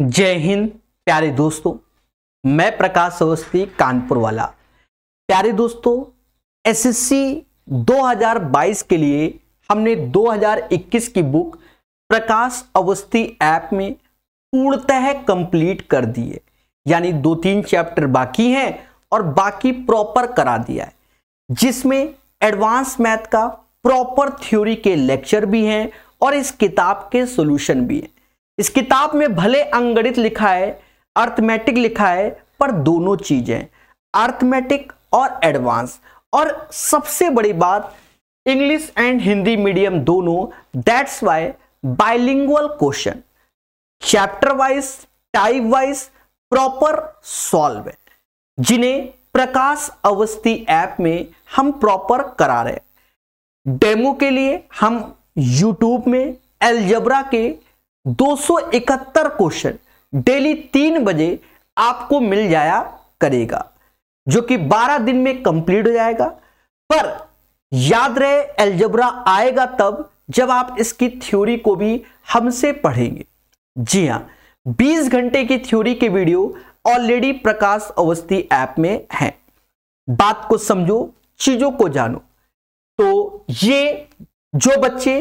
जय हिंद प्यारे दोस्तों मैं प्रकाश अवस्थी कानपुर वाला प्यारे दोस्तों एसएससी 2022 के लिए हमने 2021 की बुक प्रकाश अवस्थी ऐप में पूर्णतः कंप्लीट कर दी है यानी दो तीन चैप्टर बाकी हैं और बाकी प्रॉपर करा दिया है जिसमें एडवांस मैथ का प्रॉपर थ्योरी के लेक्चर भी हैं और इस किताब के सॉल्यूशन भी हैं इस किताब में भले अंगणित लिखा है अर्थमेटिक लिखा है पर दोनों चीजें अर्थमेटिक और एडवांस और सबसे बड़ी बात इंग्लिश एंड हिंदी मीडियम दोनों that's why bilingual question chapter wise type wise proper solve है जिन्हें प्रकाश अवस्थी ऐप में हम प्रॉपर करा रहे डेमो के लिए हम यूट्यूब में एलजबरा के 271 क्वेश्चन डेली तीन बजे आपको मिल जाया करेगा जो कि 12 दिन में कंप्लीट हो जाएगा पर याद रहे एल्जबरा आएगा तब जब आप इसकी थ्योरी को भी हमसे पढ़ेंगे जी हां 20 घंटे की थ्योरी के video already Prakash Awasthi app में है बात को समझो चीजों को जानो तो ये जो बच्चे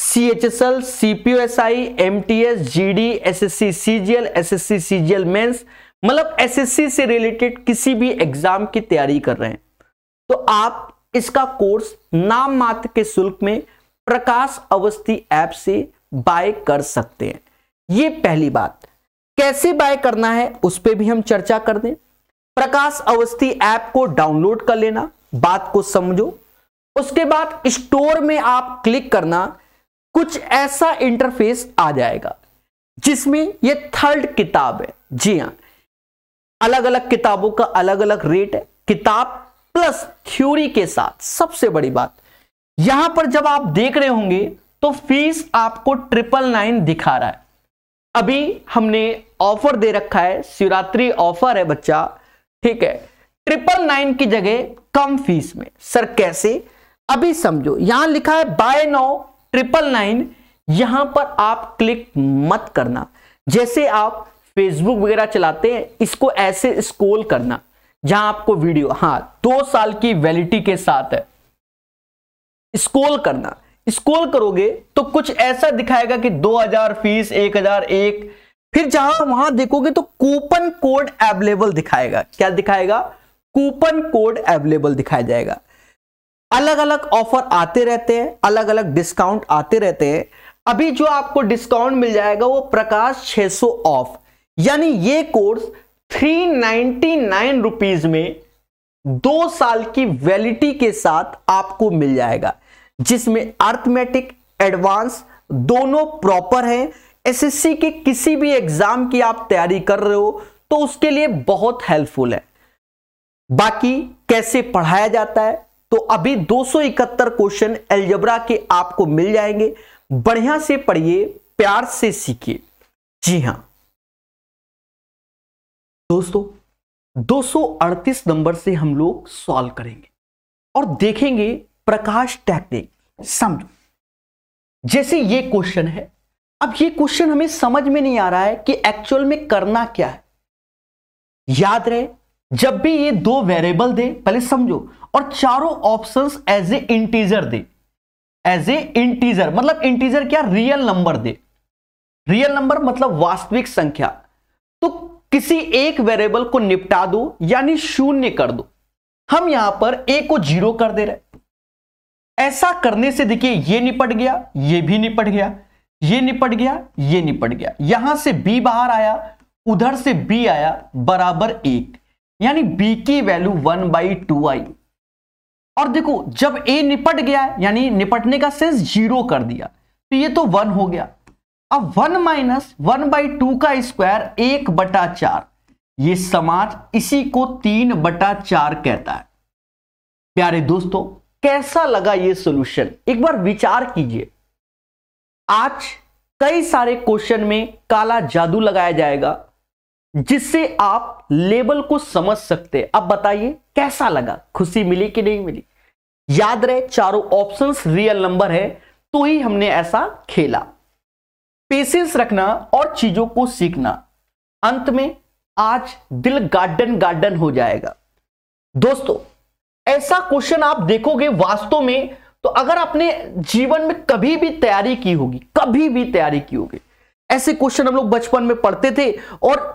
C H S L C P S I M T S G D S S C C G L S S C C G L mains मतलब एस एस सी से रिलेटेड किसी भी एग्जाम की तैयारी कर रहे हैं तो आप इसका कोर्स नाम मात्र के शुल्क में प्रकाश अवस्थी ऐप से बाय कर सकते हैं ये पहली बात कैसे बाय करना है उस पर भी हम चर्चा कर दें प्रकाश अवस्थी ऐप को डाउनलोड कर लेना बात को समझो उसके बाद स्टोर में आप क्लिक करना कुछ ऐसा इंटरफेस आ जाएगा जिसमें यह थर्ड किताब है जी हां अलग अलग किताबों का अलग अलग रेट है किताब प्लस थ्योरी के साथ सबसे बड़ी बात यहां पर जब आप देख रहे होंगे तो फीस आपको ट्रिपल नाइन दिखा रहा है अभी हमने ऑफर दे रखा है शिवरात्रि ऑफर है बच्चा ठीक है ट्रिपल नाइन की जगह कम फीस में सर कैसे अभी समझो यहां लिखा है बाय नाउ ट्रिपल नाइन यहां पर आप क्लिक मत करना जैसे आप फेसबुक वगैरह चलाते हैं इसको ऐसे स्कोल करना जहां आपको वीडियो हाँ दो साल की वैलिटी के साथ है स्कोल करना स्कोल करोगे तो कुछ ऐसा दिखाएगा कि 2000 फीस 1001 फिर जहां वहां देखोगे तो कूपन कोड अवेलेबल दिखाएगा क्या दिखाएगा कूपन कोड अवेलेबल दिखाया जाएगा अलग अलग ऑफर आते रहते हैं अलग अलग डिस्काउंट आते रहते हैं अभी जो आपको डिस्काउंट मिल जाएगा वो प्रकाश 600 ऑफ यानी ये कोर्स 399 रुपीस में दो साल की वैलिटी के साथ आपको मिल जाएगा जिसमें अर्थमेटिक एडवांस दोनों प्रॉपर हैं एसएससी के किसी भी एग्जाम की आप तैयारी कर रहे हो तो उसके लिए बहुत हेल्पफुल है बाकी कैसे पढ़ाया जाता है तो अभी 271 क्वेश्चन एलजबरा के आपको मिल जाएंगे बढ़िया से पढ़िए प्यार से सीखिए जी हां दोस्तों 238 नंबर से हम लोग सॉल्व करेंगे और देखेंगे प्रकाश टेक्निक समझो जैसे ये क्वेश्चन है अब ये क्वेश्चन हमें समझ में नहीं आ रहा है कि एक्चुअल में करना क्या है याद रहे जब भी ये दो वेरिएबल दे पहले समझो और चारों options as a integer they as a integer मतलब इंटीजर क्या real number they real number मतलब वास्तविक संख्या तो किसी एक वेरिएबल को निपटा दो यानी शून्य कर दो हम यहां पर ए को जीरो कर दे रहे ऐसा करने से देखिए ये निपट गया ये भी निपट गया ये निपट गया ये निपट गया यहां से बी बाहर आया उधर से बी आया बराबर एक यानी बी की वैल्यू वन बाई टू आई और देखो जब ए निपट गया यानी निपटने का सेंस जीरो कर दिया तो ये तो वन हो गया अब one minus one by two का स्क्वायर एक बटा चार ये समाज इसी को तीन बटा चार कहता है प्यारे दोस्तों कैसा लगा ये सॉल्यूशन एक बार विचार कीजिए आज कई सारे क्वेश्चन में काला जादू लगाया जाएगा जिससे आप लेबल को समझ सकते हैं अब बताइए कैसा लगा खुशी मिली कि नहीं मिली याद रहे चारों ऑप्शंस रियल नंबर है तो ही हमने ऐसा खेला पेशेंस रखना और चीजों को सीखना अंत में आज दिल गार्डन गार्डन हो जाएगा दोस्तों ऐसा क्वेश्चन आप देखोगे वास्तव में तो अगर आपने जीवन में कभी भी तैयारी की होगी कभी भी तैयारी की होगी ऐसे क्वेश्चन हम लोग बचपन में पढ़ते थे और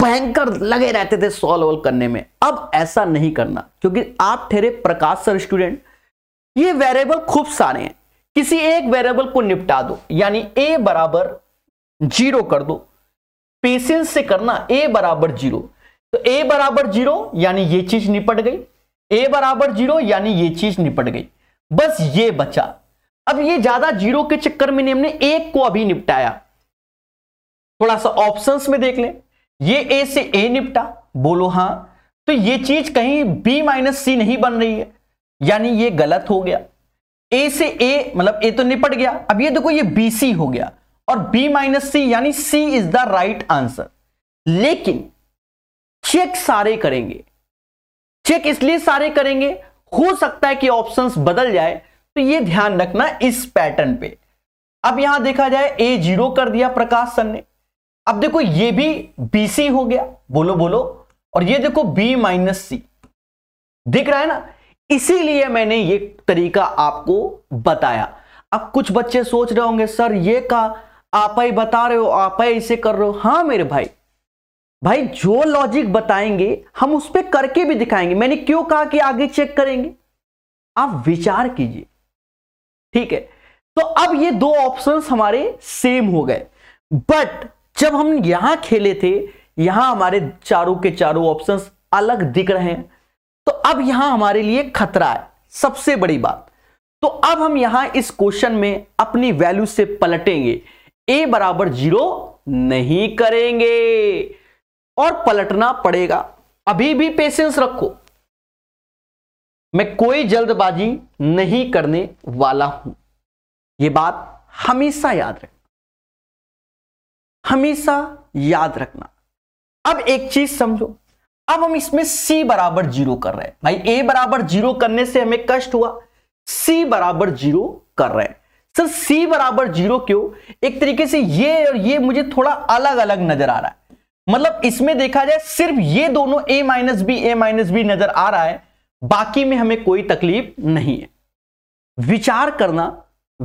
भयंकर लगे रहते थे सॉल्व करने में अब ऐसा नहीं करना क्योंकि आप ठेरे प्रकाश सर स्टूडेंट ये वेरिएबल खूब सारे हैं किसी एक वेरिएबल को निपटा दो यानी ए बराबर जीरो कर दो पेशेंस से करना ए बराबर जीरो तो ए बराबर जीरो यानी ये चीज निपट गई ए बराबर जीरो यानी ये चीज निपट गई बस ये बचा अब ये ज्यादा जीरो के चक्कर में हमने एक को अभी निपटाया थोड़ा सा ऑप्शंस में देख लें ये ए से ए निपटा बोलो हां तो ये चीज कहीं बी माइनस सी नहीं बन रही है यानी ये गलत हो गया ए से ए मतलब ए तो निपट गया अब ये देखो ये बी सी हो गया और बी माइनस सी यानी C is the right answer लेकिन चेक सारे करेंगे चेक इसलिए सारे करेंगे हो सकता है कि ऑप्शंस बदल जाए तो ये ध्यान रखना इस पैटर्न पे अब यहां देखा जाए ए जीरो कर दिया प्रकाश सर ने अब देखो ये भी बी सी हो गया बोलो बोलो और ये देखो बी माइनस सी दिख रहा है ना इसीलिए मैंने ये तरीका आपको बताया अब कुछ बच्चे सोच रहे होंगे सर ये का आप ही बता रहे हो आप ही इसे कर रहे हो हाँ मेरे भाई भाई जो लॉजिक बताएंगे हम उस पर करके भी दिखाएंगे मैंने क्यों कहा कि आगे चेक करेंगे आप विचार कीजिए ठीक है तो अब ये दो ऑप्शंस हमारे सेम हो गए बट जब हम यहां खेले थे यहां हमारे चारों के चारों ऑप्शंस अलग दिख रहे हैं तो अब यहां हमारे लिए खतरा है सबसे बड़ी बात तो अब हम यहां इस क्वेश्चन में अपनी वैल्यू से पलटेंगे ए बराबर जीरो नहीं करेंगे और पलटना पड़ेगा अभी भी पेशेंस रखो मैं कोई जल्दबाजी नहीं करने वाला हूं यह बात हमेशा याद रखें हमेशा याद रखना अब एक चीज समझो अब हम इसमें c बराबर जीरो कर रहे हैं भाई a बराबर जीरो करने से हमें कष्ट हुआ c बराबर जीरो कर रहे हैं सर c बराबर जीरो क्यों एक तरीके से ये और ये मुझे थोड़ा अलग अलग नजर आ रहा है मतलब इसमें देखा जाए सिर्फ ये दोनों a minus B A minus B नजर आ रहा है बाकी में हमें कोई तकलीफ नहीं है विचार करना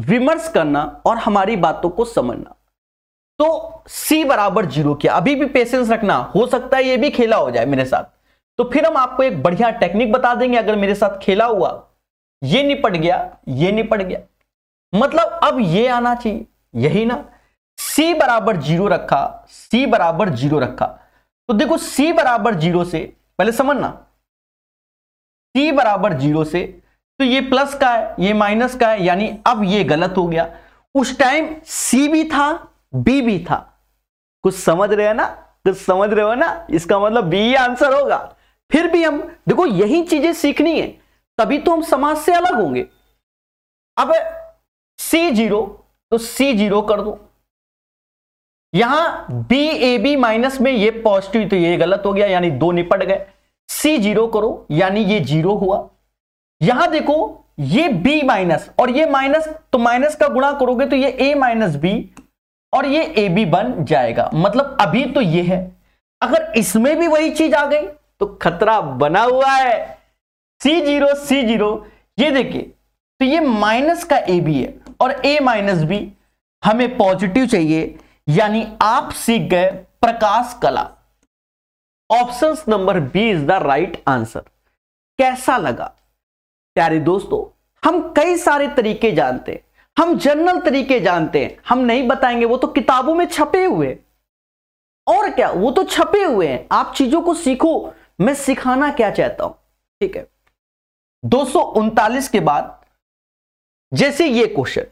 विमर्श करना और हमारी बातों को समझना तो C बराबर जीरो किया अभी भी पेशेंस रखना हो सकता है ये भी खेला हो जाए मेरे साथ तो फिर हम आपको एक बढ़िया टेक्निक बता देंगे अगर मेरे साथ खेला हुआ ये निपट गया ये निपट गया मतलब अब ये आना चाहिए यही ना C बराबर जीरो रखा C बराबर जीरो रखा तो देखो C बराबर जीरो से पहले समझना C बराबर जीरो से तो ये प्लस का है ये माइनस का है यानी अब ये गलत हो गया उस टाइम C भी था बी भी था कुछ समझ रहे हैं ना कुछ समझ रहे हो ना इसका मतलब बी आंसर होगा फिर भी हम देखो यही चीजें सीखनी है तभी तो हम समाज से अलग होंगे अब सी जीरो तो सी जीरो कर दो यहां बी ए बी माइनस में ये पॉजिटिव तो ये गलत हो गया यानी दो निपट गए सी जीरो करो यानी ये जीरो हुआ यहां देखो ये बी माइनस और ये माइनस तो माइनस का गुणा करोगे तो ये ए माइनस बी और ये ए बी बन जाएगा मतलब अभी तो ये है अगर इसमें भी वही चीज आ गई तो खतरा बना हुआ है सी जीरो सी जीरो ये देखिए तो ये माइनस का ए बी है और ए माइनस बी हमें पॉजिटिव चाहिए यानी आप सीख गए प्रकाश कला option number B is the right answer कैसा लगा प्यारे दोस्तों हम कई सारे तरीके जानते हैं हम जनरल तरीके जानते हैं हम नहीं बताएंगे वो तो किताबों में छपे हुए और क्या वो तो छपे हुए हैं आप चीजों को सीखो मैं सिखाना क्या चाहता हूं ठीक है दो के बाद जैसे ये क्वेश्चन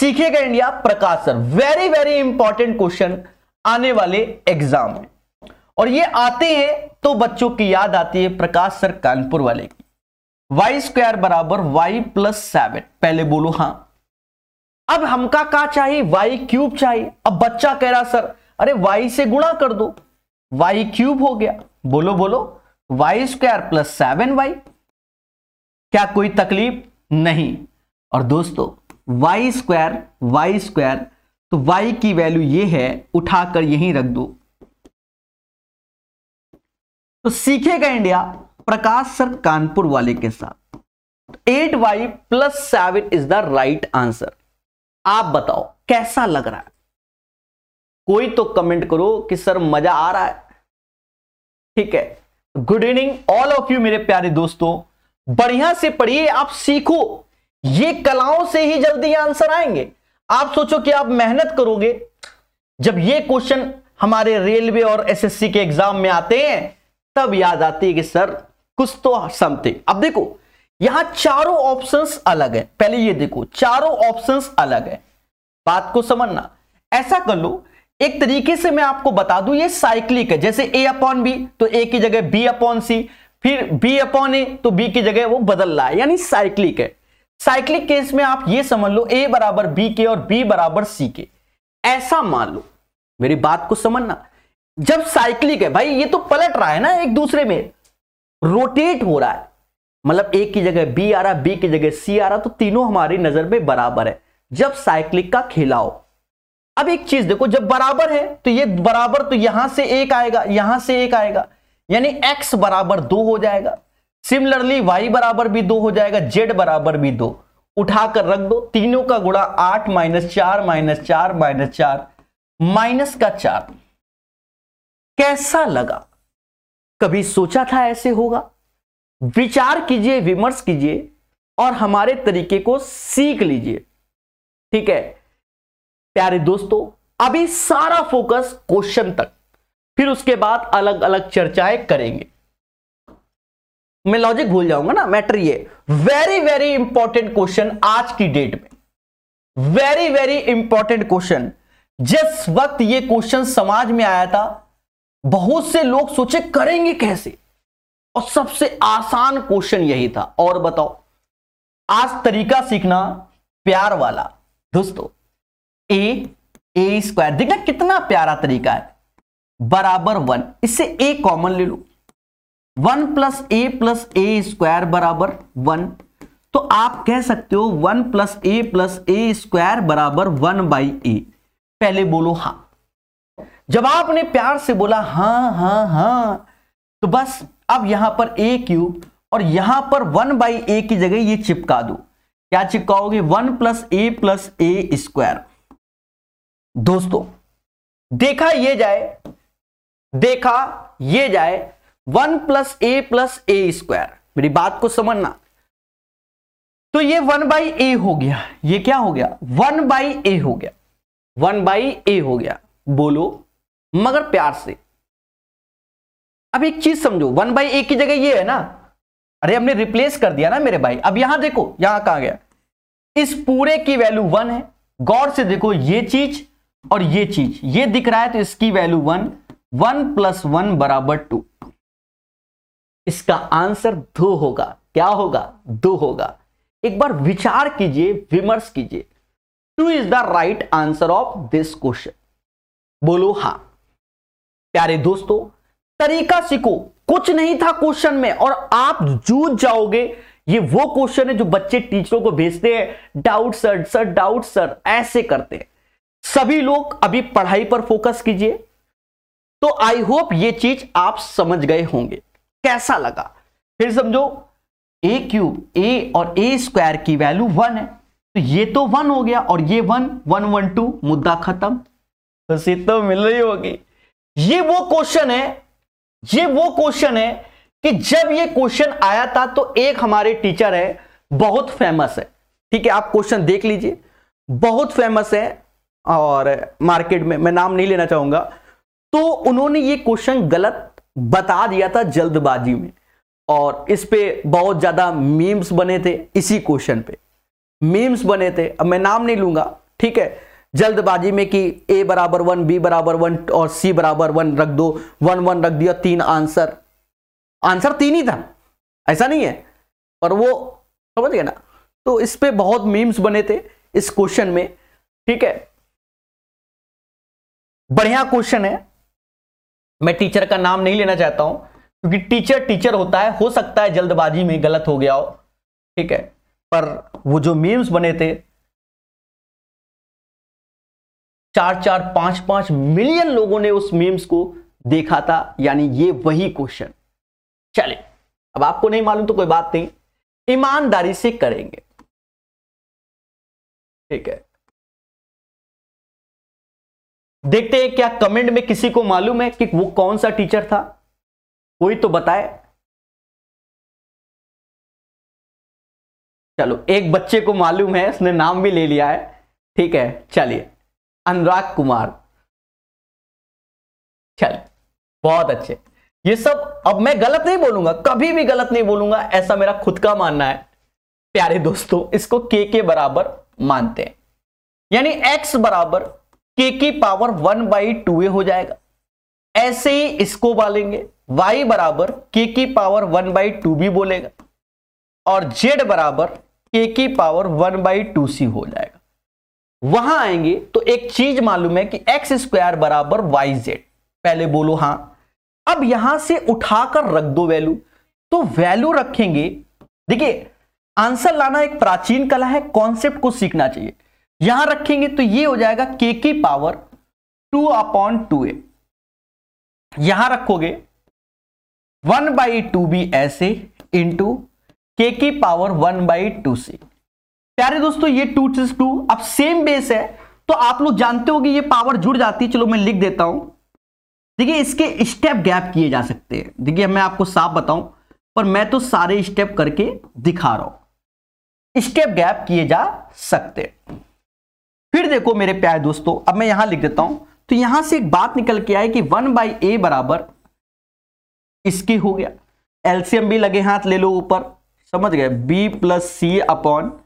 सीखेगा India Prakash sir very very important question आने वाले एग्जाम में और ये आते हैं तो बच्चों की याद आती है प्रकाश सर कानपुर वाले की वाई स्क्वायर बराबर वाई प्लस सेवन पहले बोलो हां अब हमका का चाहिए वाई क्यूब चाहिए अब बच्चा कह रहा सर अरे वाई से गुणा कर दो वाई क्यूब हो गया बोलो बोलो Y square plus seven Y क्या कोई तकलीफ नहीं और दोस्तों वाई स्क्वायर वाई स्क्वायर तो वाई की वैल्यू ये है उठाकर यहीं रख दो तो सीखेगा इंडिया प्रकाश सर कानपुर वाले के साथ eight Y plus seven is the right answer आप बताओ कैसा लग रहा है कोई तो कमेंट करो कि सर मजा आ रहा है ठीक है good evening all of you मेरे प्यारे दोस्तों बढ़िया से पढ़िए आप सीखो ये कलाओं से ही जल्दी आंसर आएंगे आप सोचो कि आप मेहनत करोगे जब ये क्वेश्चन हमारे रेलवे और एसएससी के एग्जाम में आते हैं तब याद आती है कि सर कुछ तो समथिंग अब देखो यहां चारों ऑप्शंस अलग है पहले ये देखो चारों ऑप्शंस अलग है बात को समझना ऐसा कर लो एक तरीके से मैं आपको बता दूं ये साइक्लिक है जैसे ए अपॉन बी तो ए की जगह बी अपॉन सी फिर बी अपॉन ए तो बी की जगह वो बदल रहा है यानी साइक्लिक है साइक्लिक केस में आप ये समझ लो ए बराबर बी के और बी बराबर सी के ऐसा मान लो मेरी बात को समझना जब साइक्लिक है भाई ये तो पलट रहा है ना एक दूसरे में रोटेट हो रहा है मतलब ए की जगह बी आ रहा बी की जगह सी आ रहा तो तीनों हमारी नजर में बराबर है जब साइक्लिक का खिलाओ अब एक चीज देखो जब बराबर है तो ये बराबर तो यहां से एक आएगा यहां से एक आएगा यानी x बराबर दो हो जाएगा सिमिलरली y बराबर भी दो हो जाएगा z बराबर भी दो उठाकर रख दो तीनों का गुणा आठ माइनस चार माइनस चार माइनस चार माइनस का चार कैसा लगा कभी सोचा था ऐसे होगा विचार कीजिए विमर्श कीजिए और हमारे तरीके को सीख लीजिए ठीक है प्यारे दोस्तों अभी सारा फोकस क्वेश्चन तक फिर उसके बाद अलग अलग चर्चाएं करेंगे मैं लॉजिक भूल जाऊंगा ना मैटर ये वेरी वेरी इंपॉर्टेंट क्वेश्चन आज की डेट में वेरी वेरी इंपॉर्टेंट क्वेश्चन जिस वक्त ये क्वेश्चन समाज में आया था बहुत से लोग सोचे करेंगे कैसे और सबसे आसान क्वेश्चन यही था और बताओ आज तरीका सीखना प्यार वाला दोस्तों ए ए स्क्वायर देखना कितना प्यारा तरीका है बराबर वन इससे ए कॉमन ले लो one plus A plus A square बराबर वन तो आप कह सकते हो one plus A plus A square बराबर वन बाई ए पहले बोलो हा जब आपने प्यार से बोला हा हाँ हाँ तो बस अब यहां पर ए क्यूब और यहां पर वन बाई ए की जगह ये चिपका दो क्या चिपकाओगे one plus A plus A square दोस्तों देखा ये जाए देखा ये जाए one plus A plus A square मेरी बात को समझना तो ये वन बाई ए हो गया ये क्या हो गया वन बाई ए हो गया वन बाई ए हो गया बोलो मगर प्यार से अब एक चीज समझो वन बाई ए की जगह ये है ना अरे हमने रिप्लेस कर दिया ना मेरे भाई अब यहां देखो यहां कहा गया इस पूरे की वैल्यू वन है गौर से देखो ये चीज और ये चीज ये दिख रहा है तो इसकी value one one plus one बराबर टू इसका आंसर दो होगा क्या होगा दो होगा एक बार विचार कीजिए विमर्श कीजिए two is the right answer of this question बोलो हां प्यारे दोस्तों तरीका सीखो कुछ नहीं था क्वेश्चन में और आप जूझ जाओगे ये वो क्वेश्चन है जो बच्चे टीचरों को भेजते हैं doubt sir sir doubt sir ऐसे करते हैं सभी लोग अभी पढ़ाई पर फोकस कीजिए तो आई होप ये चीज आप समझ गए होंगे कैसा लगा फिर समझो ए क्यूब ए और ए स्क्वायर की वैल्यू वन है तो ये तो वन हो गया और ये वन वन वन टू मुद्दा खत्म तो मिल रही होगी ये वो क्वेश्चन है ये वो क्वेश्चन है कि जब ये क्वेश्चन आया था तो एक हमारे टीचर है बहुत फेमस है ठीक है आप क्वेश्चन देख लीजिए बहुत फेमस है और मार्केट में मैं नाम नहीं लेना चाहूंगा तो उन्होंने ये क्वेश्चन गलत बता दिया था जल्दबाजी में और इस पर बहुत ज्यादा मीम्स बने थे इसी क्वेश्चन पे मीम्स बने थे अब मैं नाम नहीं लूंगा ठीक है जल्दबाजी में कि ए बराबर वन बी बराबर वन और सी बराबर वन रख दो वन वन रख दिया तीन आंसर आंसर तीन ही था ऐसा नहीं है पर वो समझ गया ना तो इस पर बहुत मीम्स बने थे इस क्वेश्चन में ठीक है बढ़िया क्वेश्चन है मैं टीचर का नाम नहीं लेना चाहता हूं क्योंकि टीचर टीचर होता है हो सकता है जल्दबाजी में गलत हो गया हो ठीक है पर वो जो मीम्स बने थे चार चार पांच पांच मिलियन लोगों ने उस मीम्स को देखा था यानी ये वही क्वेश्चन चले अब आपको नहीं मालूम तो कोई बात नहीं ईमानदारी से करेंगे ठीक है देखते हैं क्या कमेंट में किसी को मालूम है कि वो कौन सा टीचर था कोई तो बताए चलो एक बच्चे को मालूम है उसने नाम भी ले लिया है ठीक है चलिए अनुराग कुमार चल बहुत अच्छे ये सब अब मैं गलत नहीं बोलूंगा कभी भी गलत नहीं बोलूंगा ऐसा मेरा खुद का मानना है प्यारे दोस्तों इसको के के बराबर मानते हैं यानी x बराबर के की पावर वन बाई टू हो जाएगा ऐसे ही इसको बोलेंगे y बराबर के की पावर वन बाई टू भी बोलेगा और z बराबर के की power one by two C हो जाएगा वहां आएंगे तो एक चीज मालूम है कि एक्स स्क्वायर बराबर वाई जेड पहले बोलो हां अब यहां से उठाकर रख दो वैल्यू तो वैल्यू रखेंगे देखिए आंसर लाना एक प्राचीन कला है कॉन्सेप्ट को सीखना चाहिए यहां रखेंगे तो ये हो जाएगा के की power two upon two A यहां रखोगे वन बाई टू बी ऐसे इंटू के की power one by two C प्यारे दोस्तों ये टू टू टू अब सेम बेस है तो आप लोग जानते हो कि ये पावर जुड़ जाती है चलो मैं लिख देता हूं देखिए इसके स्टेप गैप किए जा सकते हैं देखिए मैं आपको साफ बताऊं पर मैं तो सारे स्टेप करके दिखा रहा हूं स्टेप गैप किए जा सकते फिर देखो मेरे प्यारे दोस्तों अब मैं यहां लिख देता हूं तो यहां से एक बात निकल के आई कि वन बाई ए बराबर इसके हो गया एल्सियम भी लगे हाथ ले लो ऊपर समझ गए बी प्लस सी अपॉन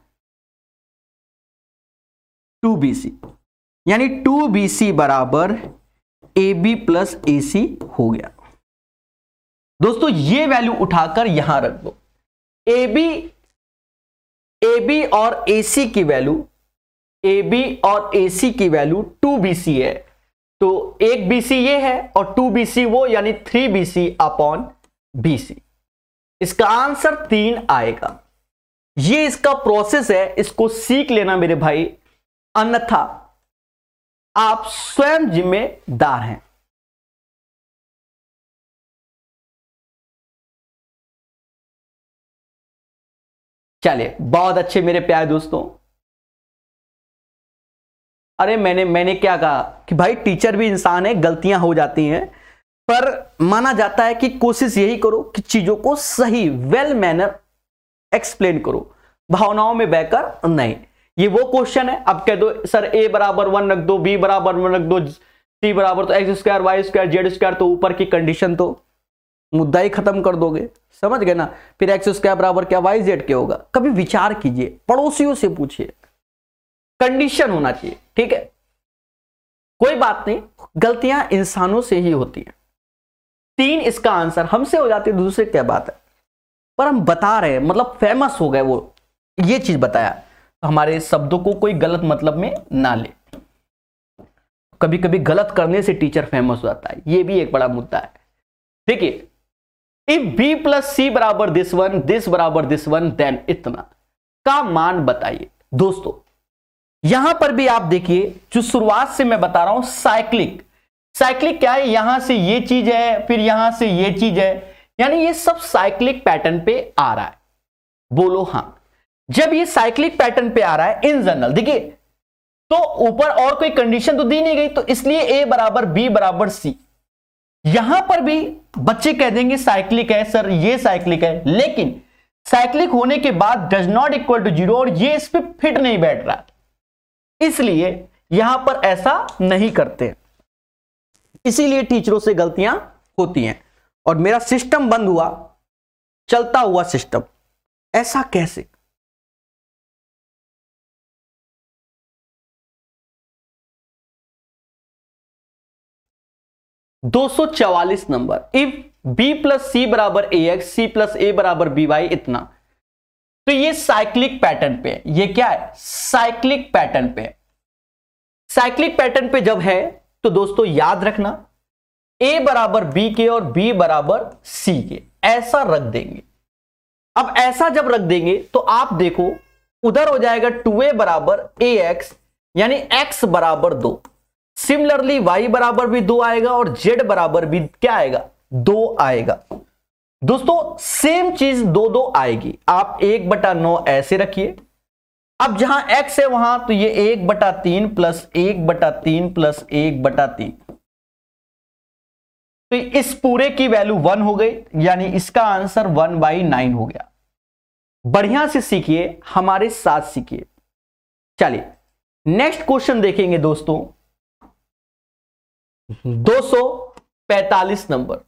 टू बी सी यानी टू बी सी बराबर ए बी प्लस ए सी हो गया दोस्तों ये वैल्यू उठाकर यहां रख दो ए बी ए बी और ए सी की वैल्यू ए बी और ए सी की वैल्यू टू बी सी है तो एक बी सी ये है और टू बी सी वो यानी three B C upon B C इसका आंसर तीन आएगा ये इसका प्रोसेस है इसको सीख लेना मेरे भाई अन्यथा आप स्वयं जिम्मेदार हैं चलिए बहुत अच्छे मेरे प्यारे दोस्तों अरे मैंने मैंने क्या कहा कि भाई टीचर भी इंसान है गलतियां हो जाती हैं पर माना जाता है कि कोशिश यही करो कि चीजों को सही वेल मैनर एक्सप्लेन करो भावनाओं में बहकर नहीं ये वो क्वेश्चन है अब कह दो सर ए बराबर वन रख दो बी बराबर वन रख दो सी बराबर तो X square Y square Z square तो ऊपर की कंडीशन तो मुद्दा ही खत्म कर दोगे समझ गए ना फिर एक्स स्क्वायर बराबर क्या वाई जेड क्या होगा कभी विचार कीजिए पड़ोसियों से पूछिए कंडीशन होना चाहिए ठीक है कोई बात नहीं गलतियां इंसानों से ही होती हैं तीन इसका आंसर हमसे हो जाती है दूसरे क्या बात है पर हम बता रहे हैं मतलब फेमस हो गए वो ये चीज बताया हमारे शब्दों को कोई गलत मतलब में ना ले कभी कभी गलत करने से टीचर फेमस हो जाता है ये भी एक बड़ा मुद्दा है देखिए इफ बी प्लस सी बराबर दिस वन दिस बराबर दिस वन देन इतना का मान बताइए दोस्तों यहां पर भी आप देखिए जो शुरुआत से मैं बता रहा हूं साइक्लिक साइक्लिक क्या है यहां से ये चीज है फिर यहां से ये चीज है यानी ये सब साइक्लिक पैटर्न पे आ रहा है बोलो हां जब ये साइक्लिक पैटर्न पे आ रहा है इन जनरल देखिए तो ऊपर और कोई कंडीशन तो दी नहीं गई तो इसलिए ए बराबर बी बराबर सी यहां पर भी बच्चे कह देंगे साइक्लिक है सर ये साइक्लिक है लेकिन साइक्लिक होने के बाद does not equal to zero और ये इस पर फिट नहीं बैठ रहा इसलिए यहां पर ऐसा नहीं करते इसीलिए टीचरों से गलतियां होती हैं और मेरा सिस्टम बंद हुआ चलता हुआ सिस्टम ऐसा कैसे 244 number if b plus C बराबर ए एक्स सी प्लस ए बराबर बी वाई इतना तो ये साइक्लिक पैटर्न पे है ये क्या है साइक्लिक पैटर्न पे है साइक्लिक पैटर्न पे जब है तो दोस्तों याद रखना ए बराबर बी के और बी बराबर सी के ऐसा रख देंगे अब ऐसा जब रख देंगे तो आप देखो उधर हो जाएगा टू ए बराबर ए एक्स यानी एक्स बराबर दो सिमिलरली वाई बराबर भी दो आएगा और जेड बराबर भी क्या आएगा दो आएगा दोस्तों सेम चीज दो दो आएगी आप एक बटा नौ ऐसे रखिए अब जहां एक्स है वहां तो ये एक बटा तीन प्लस एक बटा तीन प्लस एक बटा तीन तो इस पूरे की वैल्यू वन हो गई यानी इसका आंसर वन बाई नाइन हो गया बढ़िया से सीखिए हमारे साथ सीखिए चलिए नेक्स्ट क्वेश्चन देखेंगे दोस्तों 245 नंबर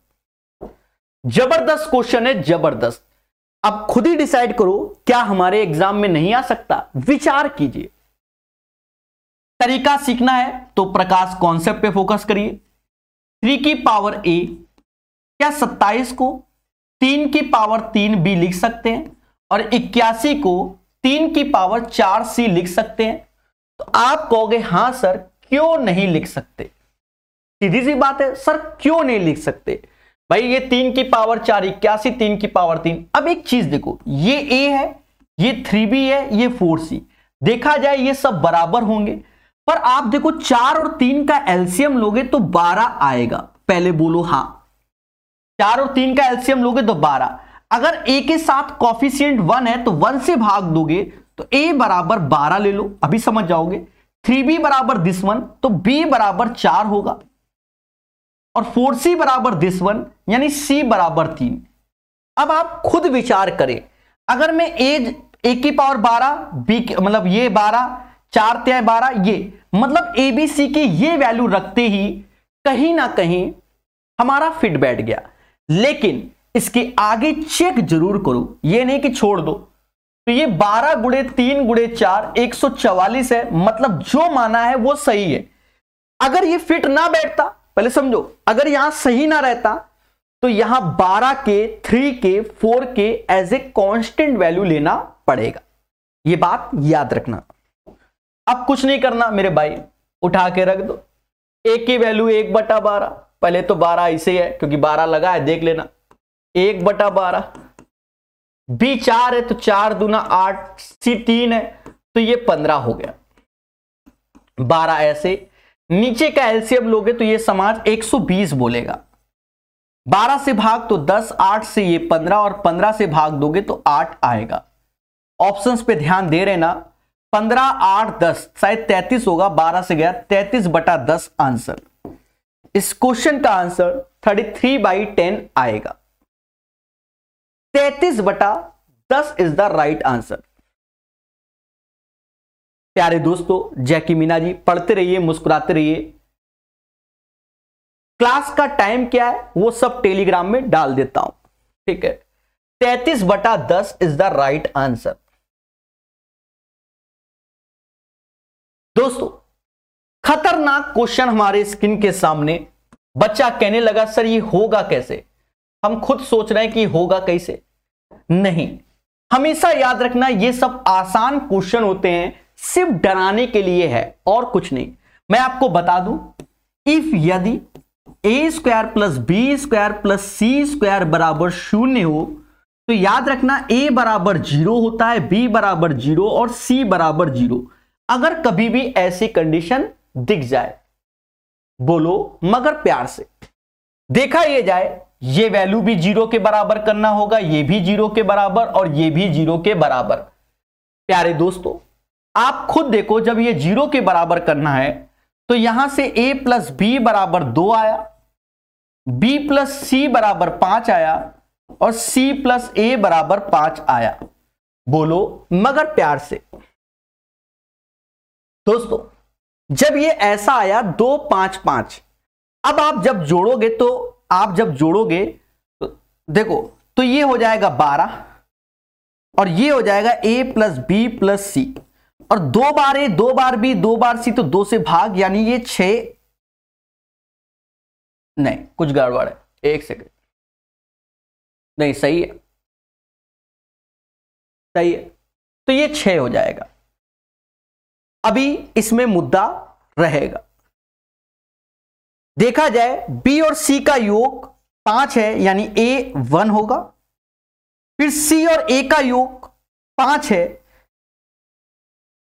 जबरदस्त क्वेश्चन है जबरदस्त अब खुद ही डिसाइड करो क्या हमारे एग्जाम में नहीं आ सकता विचार कीजिए तरीका सीखना है तो प्रकाश कॉन्सेप्ट पे फोकस करिए थ्री की पावर ए क्या सत्ताईस को तीन की पावर तीन बी लिख सकते हैं और इक्यासी को तीन की पावर चार सी लिख सकते हैं तो आप कहोगे हाँ सर क्यों नहीं लिख सकते सीधी सी बात है सर क्यों नहीं लिख सकते भाई ये तीन की पावर चार इक्यासी तीन की पावर तीन अब एक चीज देखो ये ए है ये थ्री बी है ये फोर सी देखा जाए ये सब बराबर होंगे पर आप देखो चार और तीन का एल्सियम लोगे तो बारह आएगा पहले बोलो हाँ चार और तीन का एल्सियम लोगे तो बारह अगर ए के साथ कॉफिशियंट वन है तो वन से भाग दोगे तो ए बराबर बारह ले लो अभी समझ जाओगे थ्री बी बराबर दिस वन तो बी बराबर चार होगा और फोर सी बराबर दिस वन यानी सी बराबर तीन अब आप खुद विचार करें अगर मैं ए ए की पावर बारह बी मतलब ये बारह चार त्याय बारह ये मतलब ए बी सी की ये वैल्यू रखते ही कहीं ना कहीं हमारा फिट बैठ गया लेकिन इसके आगे चेक जरूर करो ये नहीं कि छोड़ दो तो ये 12 गुड़े तीन गुड़े चार एक है मतलब जो माना है वो सही है अगर ये फिट ना बैठता पहले समझो अगर यहां सही ना रहता तो यहां 12 के 3 के 4 के एज ए कांस्टेंट वैल्यू लेना पड़ेगा यह बात याद रखना अब कुछ नहीं करना मेरे भाई उठा के रख दो एक की वैल्यू एक बटा बारह पहले तो बारह इसे है क्योंकि बारह लगा है देख लेना एक बटा बारह बी चार है तो चार दूना आठ सी तीन है तो ये पंद्रह हो गया बारह ऐसे नीचे का एलसीएम लोगे तो ये समाज 120 बोलेगा 12 से भाग तो 10 8 से ये 15 और 15 से भाग दोगे तो 8 आएगा ऑप्शंस पे ध्यान दे रहे ना 15 8 10 शायद 33 होगा 12 से गया 33 बटा 10 आंसर इस क्वेश्चन का आंसर 33 थ्री बाई टेन आएगा 33 बटा 10 इज द राइट आंसर प्यारे दोस्तों जैकी मीना जी पढ़ते रहिए मुस्कुराते रहिए क्लास का टाइम क्या है वो सब टेलीग्राम में डाल देता हूं ठीक है तैतीस बटा दस इज द राइट आंसर दोस्तों खतरनाक क्वेश्चन हमारे स्किन के सामने बच्चा कहने लगा सर ये होगा कैसे हम खुद सोच रहे हैं कि होगा कैसे नहीं हमेशा याद रखना ये सब आसान क्वेश्चन होते हैं सिर्फ डराने के लिए है और कुछ नहीं मैं आपको बता दूं इफ यदि A square plus B square plus C square बराबर शून्य हो तो याद रखना ए बराबर जीरो होता है बी बराबर जीरो और सी बराबर जीरो अगर कभी भी ऐसी कंडीशन दिख जाए बोलो मगर प्यार से देखा यह जाए ये वैल्यू भी जीरो के बराबर करना होगा ये भी जीरो के बराबर और ये भी जीरो के बराबर प्यारे दोस्तों आप खुद देखो जब ये जीरो के बराबर करना है तो यहां से a प्लस बी बराबर दो आया b प्लस सी बराबर पांच आया और c प्लस ए बराबर पांच आया बोलो मगर प्यार से दोस्तों जब ये ऐसा आया दो पांच पांच अब आप जब जोड़ोगे तो आप जब जोड़ोगे तो देखो तो ये हो जाएगा बारह और ये हो जाएगा a plus B plus C और दो बार ए दो बार बी दो बार सी तो दो से भाग यानी ये छ नहीं कुछ गड़बड़ है एक सेकेंड नहीं सही है सही है तो ये छ हो जाएगा अभी इसमें मुद्दा रहेगा देखा जाए बी और सी का योग पांच है यानी ए वन होगा फिर सी और ए का योग पांच है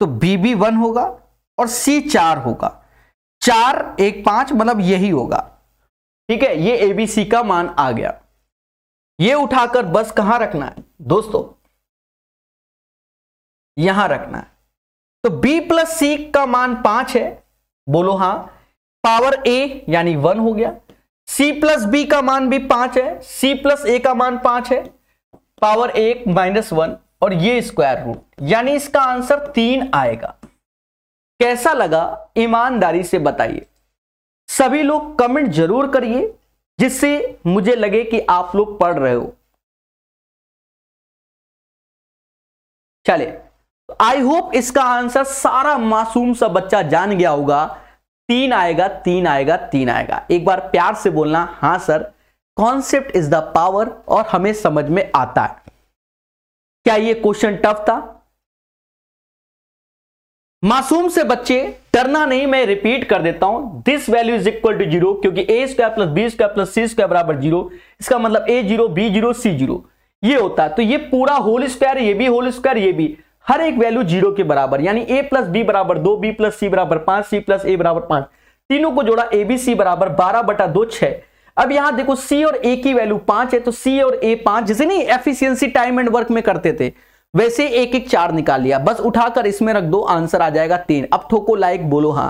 तो बी बी वन होगा और सी चार होगा चार एक पांच मतलब यही होगा ठीक है ये एबीसी का मान आ गया ये उठाकर बस कहां रखना है दोस्तों यहां रखना है तो b प्लस सी का मान पांच है बोलो हां पावर a यानी वन हो गया c प्लस बी का मान भी पांच है c प्लस ए का मान पांच है पावर एक माइनस वन और ये स्क्वायर रूट यानी इसका आंसर तीन आएगा कैसा लगा ईमानदारी से बताइए सभी लोग कमेंट जरूर करिए जिससे मुझे लगे कि आप लोग पढ़ रहे हो चले आई होप इसका आंसर सारा मासूम सा बच्चा जान गया होगा तीन आएगा तीन आएगा तीन आएगा एक बार प्यार से बोलना हां sir concept is the power और हमें समझ में आता है क्या ये क्वेश्चन टफ था मासूम से बच्चे डरना नहीं मैं रिपीट कर देता हूं this value is equal to zero क्योंकि A square plus B square plus C square बराबर जीरो इसका मतलब A zero B zero C zero ये होता है तो ये पूरा होल स्क्वायर ये भी होल स्क्वायर ये भी हर एक वैल्यू जीरो के बराबर यानी ए प्लस बी बराबर दो बी प्लस सी बराबर पांच सी प्लस ए बराबर पांच तीनों को जोड़ा ए बी सी बराबर बारह बटा दो छह अब यहां देखो सी और ए की वैल्यू पांच है तो सी और ए पांच जैसे नहीं एफिशियंसी टाइम एंड वर्क में करते थे वैसे एक एक चार निकाल लिया बस उठाकर इसमें रख दो आंसर आ जाएगा तीन अब ठोको लाइक बोलो हां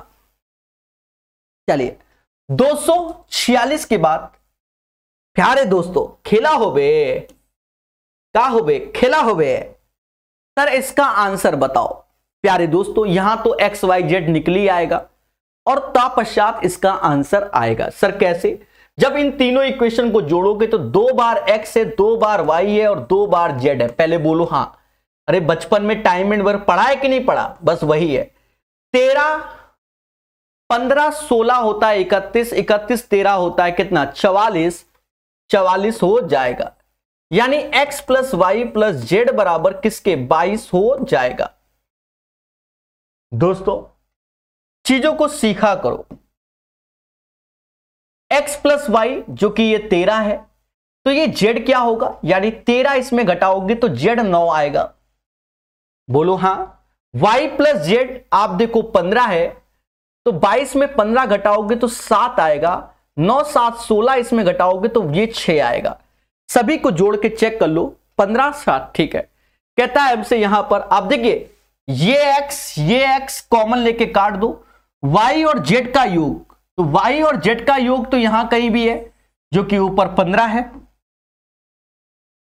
चलिए दो के बाद प्यारे दोस्तों खेला बे का बे खेला बे सर इसका आंसर बताओ प्यारे दोस्तों यहां तो एक्स वाई जेड निकली आएगा और तापश्चात इसका आंसर आएगा सर कैसे जब इन तीनों इक्वेशन को जोड़ोगे तो दो बार एक्स है दो बार वाई है और दो बार जेड है पहले बोलो हाँ अरे बचपन में टाइम एंड वर्क पढ़ा है कि नहीं पढ़ा बस वही है तेरह पंद्रह सोलह होता है इकतीस इकतीस तेरह होता है कितना चवालीस चवालीस हो जाएगा यानी x plus Y plus Z बराबर किसके 22 हो जाएगा दोस्तों चीजों को सीखा करो एक्स प्लस वाई जो कि ये तेरह है तो ये जेड क्या होगा यानी तेरह इसमें घटाओगे तो जेड नौ आएगा बोलो हां y प्लस जेड आप देखो पंद्रह है तो बाईस में पंद्रह घटाओगे तो सात आएगा नौ सात सोलह इसमें घटाओगे तो ये छह आएगा सभी को जोड़ के चेक कर लो पंद्रह सात ठीक है कहता है हमसे यहां पर आप देखिए ये x ये x कॉमन लेके काट दो y और z का योग तो वाई और जेड का योग तो यहां कहीं भी है जो कि ऊपर पंद्रह है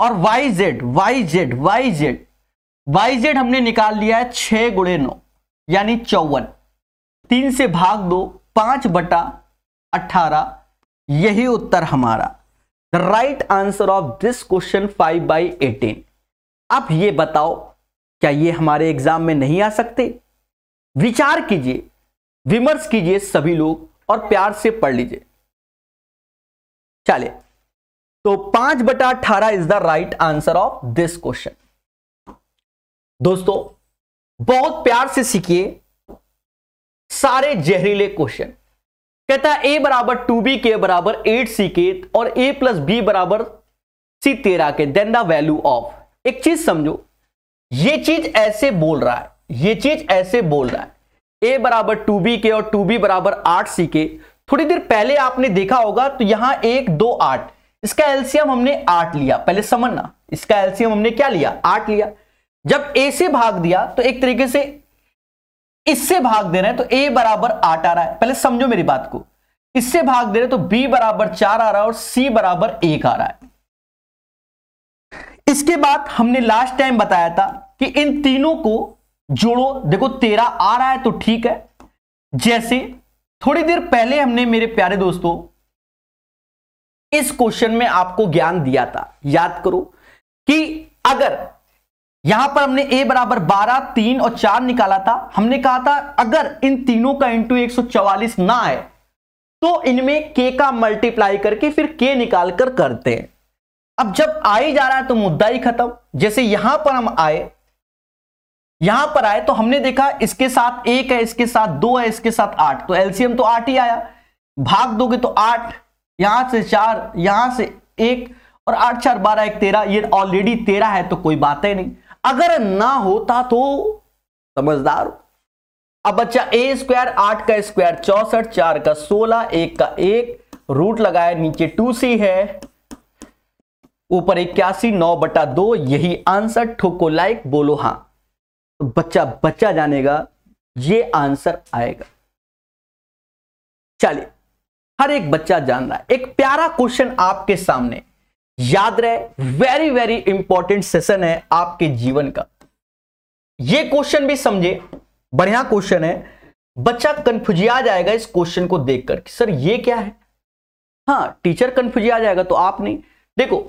और Y Z Y Z Y Z Y Z हमने निकाल लिया है छह गुड़े नौ यानी चौवन तीन से भाग दो पांच बटा अठारह यही उत्तर हमारा the right answer of this question five by eighteen अब ये बताओ क्या ये हमारे एग्जाम में नहीं आ सकते विचार कीजिए विमर्श कीजिए सभी लोग और प्यार से पढ़ लीजिए चलिए तो पांच बटा अठारह is the right answer of this question दोस्तों बहुत प्यार से सीखिए सारे जहरीले क्वेश्चन कहता है ए बराबर टू बी के बराबर एट सी के और ए प्लस बी बराबर सी तेरह के देन द वैल्यू ऑफ एक चीज समझो ये चीज ऐसे बोल रहा है ये चीज ऐसे बोल रहा है ए बराबर टू बी के और टू बी बराबर आठ सी के थोड़ी देर पहले आपने देखा होगा तो यहां एक दो आठ इसका एल्सियम हमने आठ लिया पहले समझना इसका एल्सियम हमने क्या लिया आठ लिया जब ए से भाग दिया तो एक तरीके से इससे भाग दे रहे हैं तो ए बराबर आठ आ रहा है पहले समझो मेरी बात को इससे भाग दे रहे तो बी बराबर चार आ रहा है और सी बराबर एक आ रहा है इसके बाद हमने लास्ट टाइम बताया था कि इन तीनों को जोड़ो देखो तेरा आ रहा है तो ठीक है जैसे थोड़ी देर पहले हमने मेरे प्यारे दोस्तों इस क्वेश्चन में आपको ज्ञान दिया था याद करो कि अगर यहां पर हमने a बराबर बारह तीन और चार निकाला था हमने कहा था अगर इन तीनों का इंटू एक ना आए तो इनमें k का मल्टीप्लाई करके फिर k निकाल कर करते हैं अब जब आए जा रहा है तो मुद्दा ही खत्म जैसे यहां पर हम आए यहां पर आए तो हमने देखा इसके साथ एक है इसके साथ दो है इसके साथ आठ तो एलसीएम तो आठ ही आया भाग दोगे तो आठ यहां से चार यहां से एक और आठ चार बारह एक तेरह ये ऑलरेडी तेरह है तो कोई बात है नहीं अगर ना होता तो समझदार अब बच्चा ए स्क्वायर आठ का स्क्वायर चौसठ चार का सोलह एक का एक रूट लगाया नीचे टू सी है ऊपर इक्यासी नौ बटा दो यही आंसर ठोको लाइक बोलो हाँ तो बच्चा बच्चा जानेगा ये आंसर आएगा चलिए हर एक बच्चा जान रहा है एक प्यारा क्वेश्चन आपके सामने याद रहे वेरी वेरी इंपॉर्टेंट सेशन है आपके जीवन का ये क्वेश्चन भी समझे बढ़िया क्वेश्चन है बच्चा कंफ्यूजिया जाएगा इस क्वेश्चन को देख कर सर ये क्या है हाँ टीचर कंफ्यूजिया जाएगा तो आप नहीं देखो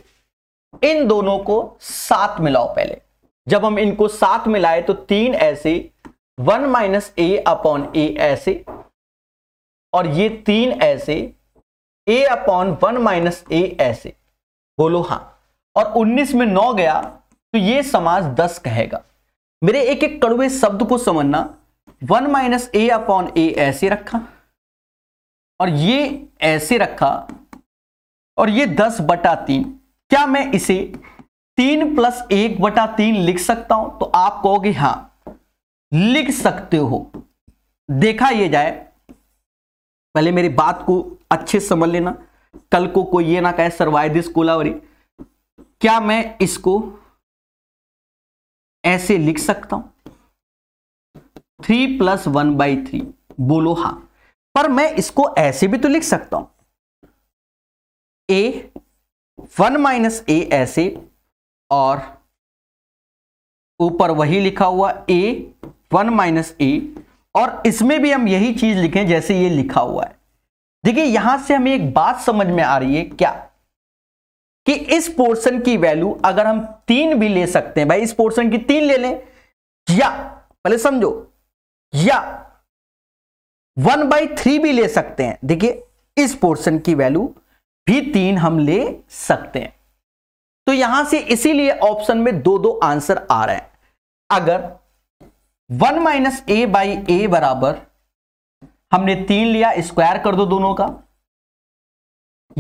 इन दोनों को साथ मिलाओ पहले जब हम इनको साथ मिलाए तो तीन ऐसे one minus a upon a ऐसे और ये तीन ऐसे a upon one minus a ऐसे बोलो हां और 19 में 9 गया तो ये समाज 10 कहेगा मेरे एक एक कड़वे शब्द को समझना one minus a upon a ऐसे रखा और ये ऐसे रखा और ये दस बटा तीन क्या मैं इसे तीन प्लस एक बटा तीन लिख सकता हूं तो आप कहोगे हां लिख सकते हो देखा यह जाए पहले मेरी बात को अच्छे समझ लेना कल को कोई ये ना कहे सर वाई दिस कोलावरी क्या मैं इसको ऐसे लिख सकता हूं three plus one by three बोलो हां पर मैं इसको ऐसे भी तो लिख सकता हूं ए वन माइनस ए ऐसे और ऊपर वही लिखा हुआ ए वन माइनस ए और इसमें भी हम यही चीज लिखें जैसे ये लिखा हुआ है देखिए यहां से हमें एक बात समझ में आ रही है क्या कि इस पोर्शन की वैल्यू अगर हम तीन भी ले सकते हैं भाई इस पोर्शन की तीन ले लें या पहले समझो या वन बाई थ्री भी ले सकते हैं देखिए इस पोर्शन की वैल्यू भी तीन हम ले सकते हैं तो यहां से इसीलिए ऑप्शन में दो दो आंसर आ रहे हैं अगर one minus a by a बराबर हमने तीन लिया स्क्वायर कर दो दोनों का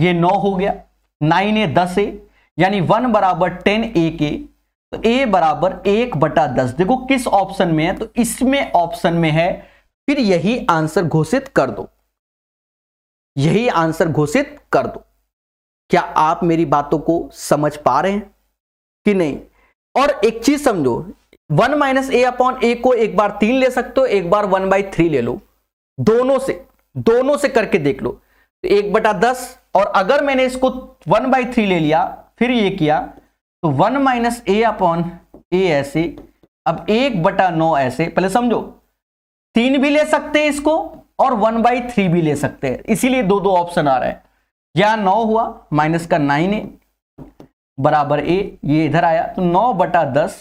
ये नौ हो गया नाइन ए दस ए यानी वन बराबर टेन ए के तो ए बराबर एक बटा दस देखो किस ऑप्शन में है तो इसमें ऑप्शन में है फिर यही आंसर घोषित कर दो यही आंसर घोषित कर दो क्या आप मेरी बातों को समझ पा रहे हैं कि नहीं और एक चीज समझो one minus a upon a को एक बार तीन ले सकते हो एक बार वन बाई थ्री ले लो दोनों से दोनों से करके देख लो तो एक बटा दस और अगर मैंने इसको वन बाई थ्री ले लिया फिर ये किया तो one minus a upon a ऐसे अब एक बटा नौ ऐसे पहले समझो तीन भी ले सकते हैं इसको और वन बाई थ्री भी ले सकते हैं इसीलिए दो दो ऑप्शन आ रहे हैं या नौ हुआ माइनस का नाइन ए बराबर ए ये इधर आया तो नौ बटा दस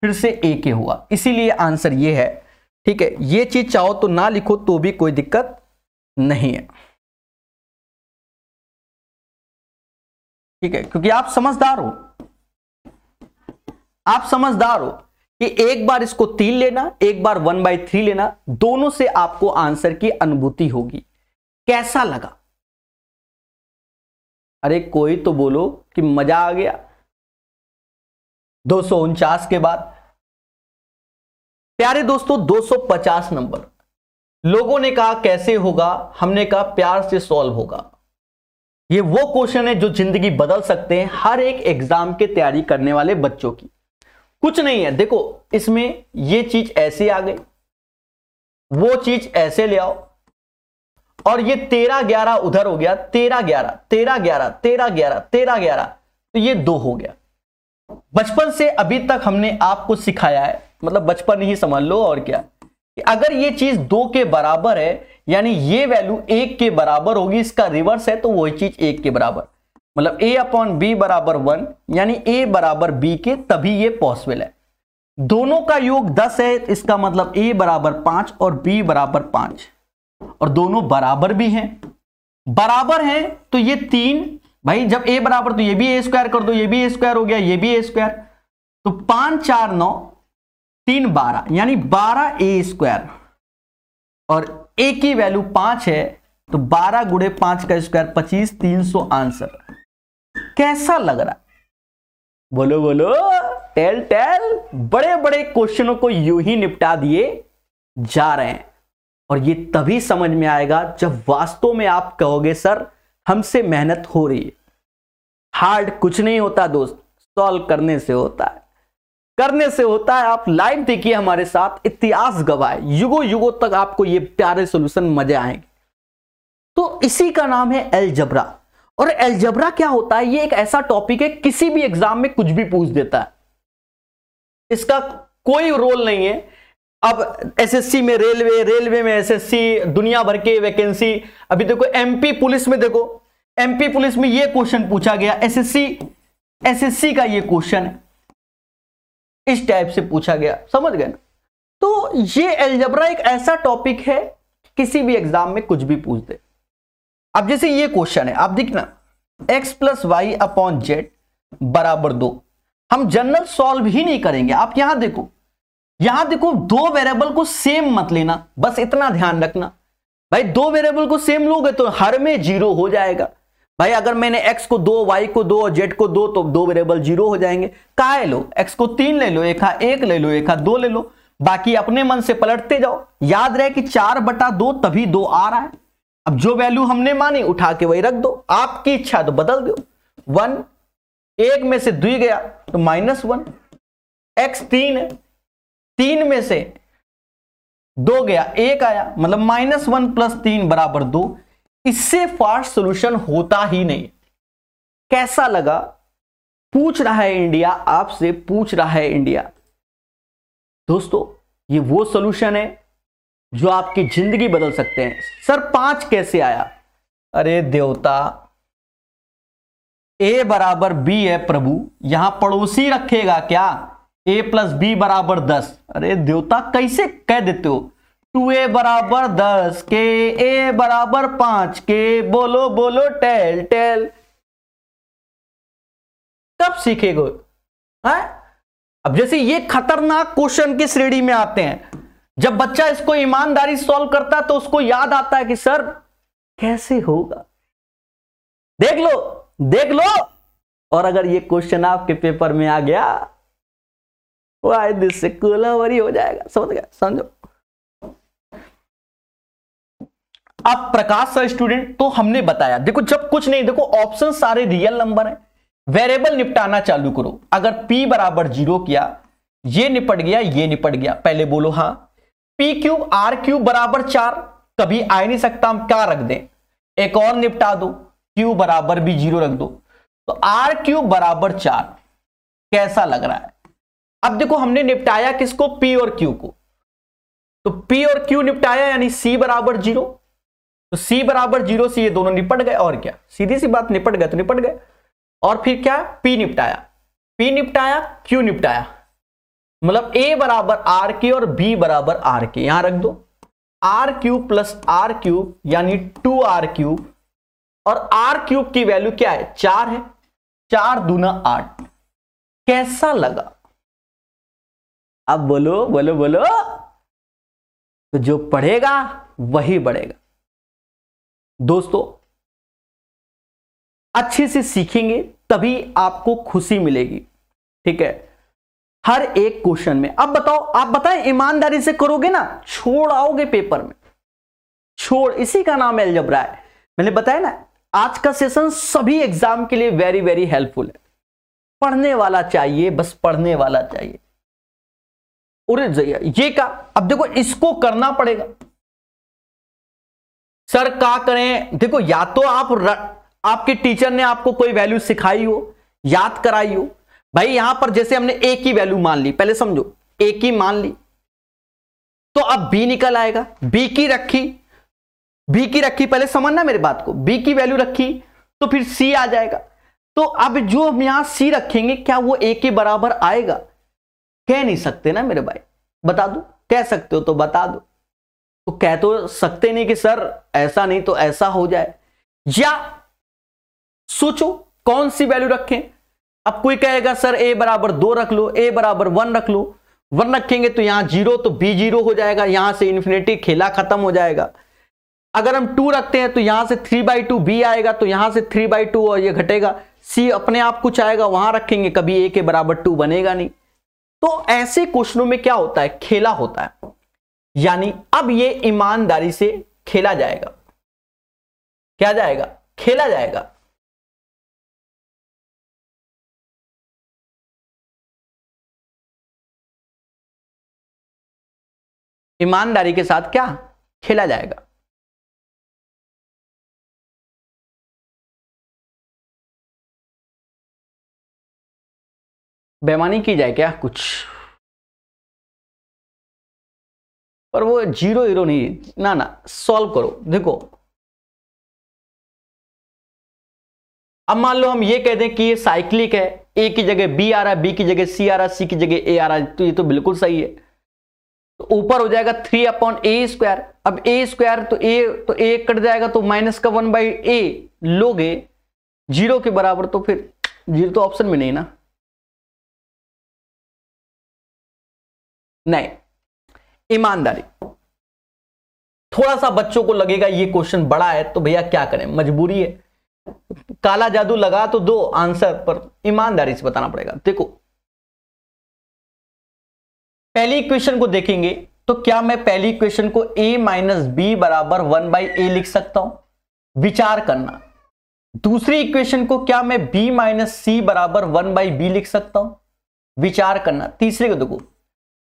फिर से ए के हुआ इसीलिए आंसर ये है ठीक है ये चीज चाहो तो ना लिखो तो भी कोई दिक्कत नहीं है ठीक है क्योंकि आप समझदार हो आप समझदार हो कि एक बार इसको तीन लेना एक बार वन बाई थ्री लेना दोनों से आपको आंसर की अनुभूति होगी कैसा लगा अरे कोई तो बोलो कि मजा आ गया दो के बाद प्यारे दोस्तों 250 नंबर लोगों ने कहा कैसे होगा हमने कहा प्यार से सॉल्व होगा ये वो क्वेश्चन है जो जिंदगी बदल सकते हैं हर एक एग्जाम के तैयारी करने वाले बच्चों की कुछ नहीं है देखो इसमें ये चीज ऐसे आ गई वो चीज ऐसे ले आओ और ये तेरह ग्यारह उधर हो गया तेरह ग्यारह तेरह ग्यारह तेरह ग्यारह तेरह ग्यारह तो ये दो हो गया बचपन से अभी तक हमने आपको सिखाया है मतलब बचपन ही समझ लो और क्या कि अगर ये चीज दो के बराबर है यानी ये वैल्यू एक के बराबर होगी इसका रिवर्स है तो वही चीज एक के बराबर मतलब ए अपॉन बी बराबर वन यानी ए बराबर बी के तभी ये पॉसिबल है दोनों का योग दस है इसका मतलब ए बराबर पांच और बी बराबर पांच और दोनों बराबर भी हैं बराबर हैं तो ये तीन भाई जब ए बराबर तो ये भी ए स्क्वायर कर दो ये भी ए स्क्वायर हो गया ये भी ए स्क्वायर तो पांच चार नौ तीन बारह यानी बारह ए स्क्वायर और ए की वैल्यू पांच है तो बारह गुड़े पांच का स्क्वायर पच्चीस तीन सौ आंसर कैसा लग रहा बोलो बोलो टेल टेल बड़े बड़े क्वेश्चनों को यू ही निपटा दिए जा रहे हैं और ये तभी समझ में आएगा जब वास्तव में आप कहोगे सर हमसे मेहनत हो रही है हार्ड कुछ नहीं होता दोस्त सॉल्व करने से होता है करने से होता है आप लाइव देखिए हमारे साथ इतिहास गवाए युगो युगो तक आपको ये प्यारे सॉल्यूशन मजे आएंगे तो इसी का नाम है एलजबरा और एलजबरा क्या होता है ये एक ऐसा टॉपिक है किसी भी एग्जाम में कुछ भी पूछ देता है इसका कोई रोल नहीं है अब एसएससी में रेलवे रेलवे में एसएससी दुनिया भर के वैकेंसी अभी देखो एमपी पुलिस में देखो एमपी पुलिस में ये क्वेश्चन पूछा गया एसएससी एसएससी का ये क्वेश्चन है इस टाइप से पूछा गया समझ गए ना तो ये एल्जबरा एक ऐसा टॉपिक है किसी भी एग्जाम में कुछ भी पूछ दे अब जैसे ये क्वेश्चन है आप देखना x plus y upon z बराबर दो हम जनरल सॉल्व ही नहीं करेंगे आप यहां देखो यहां देखो दो वेरिएबल को सेम मत लेना बस इतना ध्यान रखना भाई दो वेरिएबल को सेम लोगे तो हर में जीरो हो जाएगा भाई अगर मैंने x को दो y को दो और z को दो तो दो वेरिएबल जीरो हो जाएंगे काय लो x को तीन ले लो एका एक ले लो एका दो ले लो बाकी अपने मन से पलटते जाओ याद रहे कि चार बटा दो तभी दो आ रहा है अब जो वैल्यू हमने मानी उठा के वही रख दो आपकी इच्छा तो बदल दो वन एक में से दुई गया तो माइनस वन एक्स तीन है तीन में से दो गया एक आया मतलब माइनस वन प्लस तीन बराबर दो इससे फास्ट सोल्यूशन होता ही नहीं कैसा लगा पूछ रहा है इंडिया आपसे पूछ रहा है इंडिया दोस्तों ये वो सोल्यूशन है जो आपकी जिंदगी बदल सकते हैं सर पांच कैसे आया अरे देवता ए बराबर बी है प्रभु यहां पड़ोसी रखेगा क्या ए प्लस बी बराबर दस अरे देवता कैसे कह देते हो टू ए बराबर दस के ए बराबर पांच के बोलो बोलो टेल टेल कब सीखेगो है हाँ? अब जैसे ये खतरनाक क्वेश्चन की श्रेणी में आते हैं जब बच्चा इसको ईमानदारी सॉल्व करता है तो उसको याद आता है कि सर कैसे होगा देख लो देख लो और अगर ये क्वेश्चन आपके पेपर में आ गया से हो जाएगा समझ गया समझो अब प्रकाश सर स्टूडेंट तो हमने बताया देखो जब कुछ नहीं देखो ऑप्शन सारे रियल नंबर है वेरिएबल निपटाना चालू करो अगर p बराबर जीरो किया ये निपट गया ये निपट गया पहले बोलो हाँ पी क्यूब आर क्यूब बराबर चार कभी आ नहीं सकता हम क्या रख दें एक और निपटा दो क्यू बराबर भी जीरो रख दो तो आर क्यूब बराबर चार कैसा लग रहा है अब देखो हमने निपटाया किसको पी और क्यू को तो पी और क्यू निपटाया यानी सी बराबर जीरो तो सी बराबर जीरो से ये दोनों निपट गए और क्या सीधी सी बात निपट गए तो निपट गए और फिर क्या पी निपटाया P निपटाया क्यू निपटाया मतलब ए बराबर आर के और बी बराबर आर के यहां रख दो r cube plus r cube यानी टू आर क्यूब और आर क्यूब की वैल्यू क्या है चार है चार दूना आठ कैसा लगा अब बोलो बोलो बोलो तो जो पढ़ेगा वही बढ़ेगा दोस्तों अच्छे से सीखेंगे तभी आपको खुशी मिलेगी ठीक है हर एक क्वेश्चन में अब बताओ आप बताएं ईमानदारी से करोगे ना छोड़ आओगे पेपर में छोड़ इसी का नाम एलजबरा है मैंने बताया ना आज का सेशन सभी एग्जाम के लिए वेरी वेरी हेल्पफुल है पढ़ने वाला चाहिए बस पढ़ने वाला चाहिए ये का अब देखो इसको करना पड़ेगा सर का करें देखो या तो आप र, आपके टीचर ने आपको कोई वैल्यू सिखाई हो याद कराई हो भाई यहां पर जैसे हमने ए की वैल्यू मान ली पहले समझो ए की मान ली तो अब बी निकल आएगा बी की रखी बी की रखी पहले समझना मेरे बात को बी की वैल्यू रखी तो फिर सी आ जाएगा तो अब जो हम यहां सी रखेंगे क्या वो ए के बराबर आएगा कह नहीं सकते ना मेरे भाई बता दो कह सकते हो तो बता दो तो कह तो सकते नहीं कि सर ऐसा नहीं तो ऐसा हो जाए या सोचो कौन सी वैल्यू रखें अब कोई कहेगा सर ए बराबर दो रख लो ए बराबर वन रख लो वन रखेंगे तो यहां जीरो तो बी जीरो हो जाएगा यहां से इन्फिनेटी खेला खत्म हो जाएगा अगर हम टू रखते हैं तो यहां से थ्री बाई टू बी आएगा तो यहां से थ्री बाई टू और ये घटेगा सी अपने आप कुछ आएगा वहां रखेंगे कभी ए के बराबर टू बनेगा नहीं तो ऐसे क्वेश्चनों में क्या होता है खेला होता है यानी अब ये ईमानदारी से खेला जाएगा क्या जाएगा खेला जाएगा ईमानदारी के साथ क्या खेला जाएगा बेमानी की जाए क्या कुछ पर वो जीरो हीरो नहीं ना ना सॉल्व करो देखो अब मान लो हम ये कह दें कि ये साइक्लिक है ए की जगह बी आ रहा है बी की जगह सी आ रहा है सी की जगह ए आ रहा है तो ये तो बिल्कुल सही है तो ऊपर हो जाएगा थ्री अपॉन ए स्क्वायर अब ए स्क्वायर तो ए तो ए कट जाएगा तो माइनस का वन बाई ए लोगे जीरो के बराबर तो फिर जीरो तो ऑप्शन में नहीं ना नहीं ईमानदारी थोड़ा सा बच्चों को लगेगा ये क्वेश्चन बड़ा है तो भैया क्या करें मजबूरी है काला जादू लगा तो दो आंसर पर ईमानदारी से बताना पड़ेगा देखो पहली इक्वेशन को देखेंगे तो क्या मैं पहली इक्वेशन को a माइनस बी बराबर वन बाई ए लिख सकता हूं विचार करना दूसरी इक्वेशन को क्या मैं b माइनस सी बराबर वन बाई बी लिख सकता हूं विचार करना तीसरे को देखो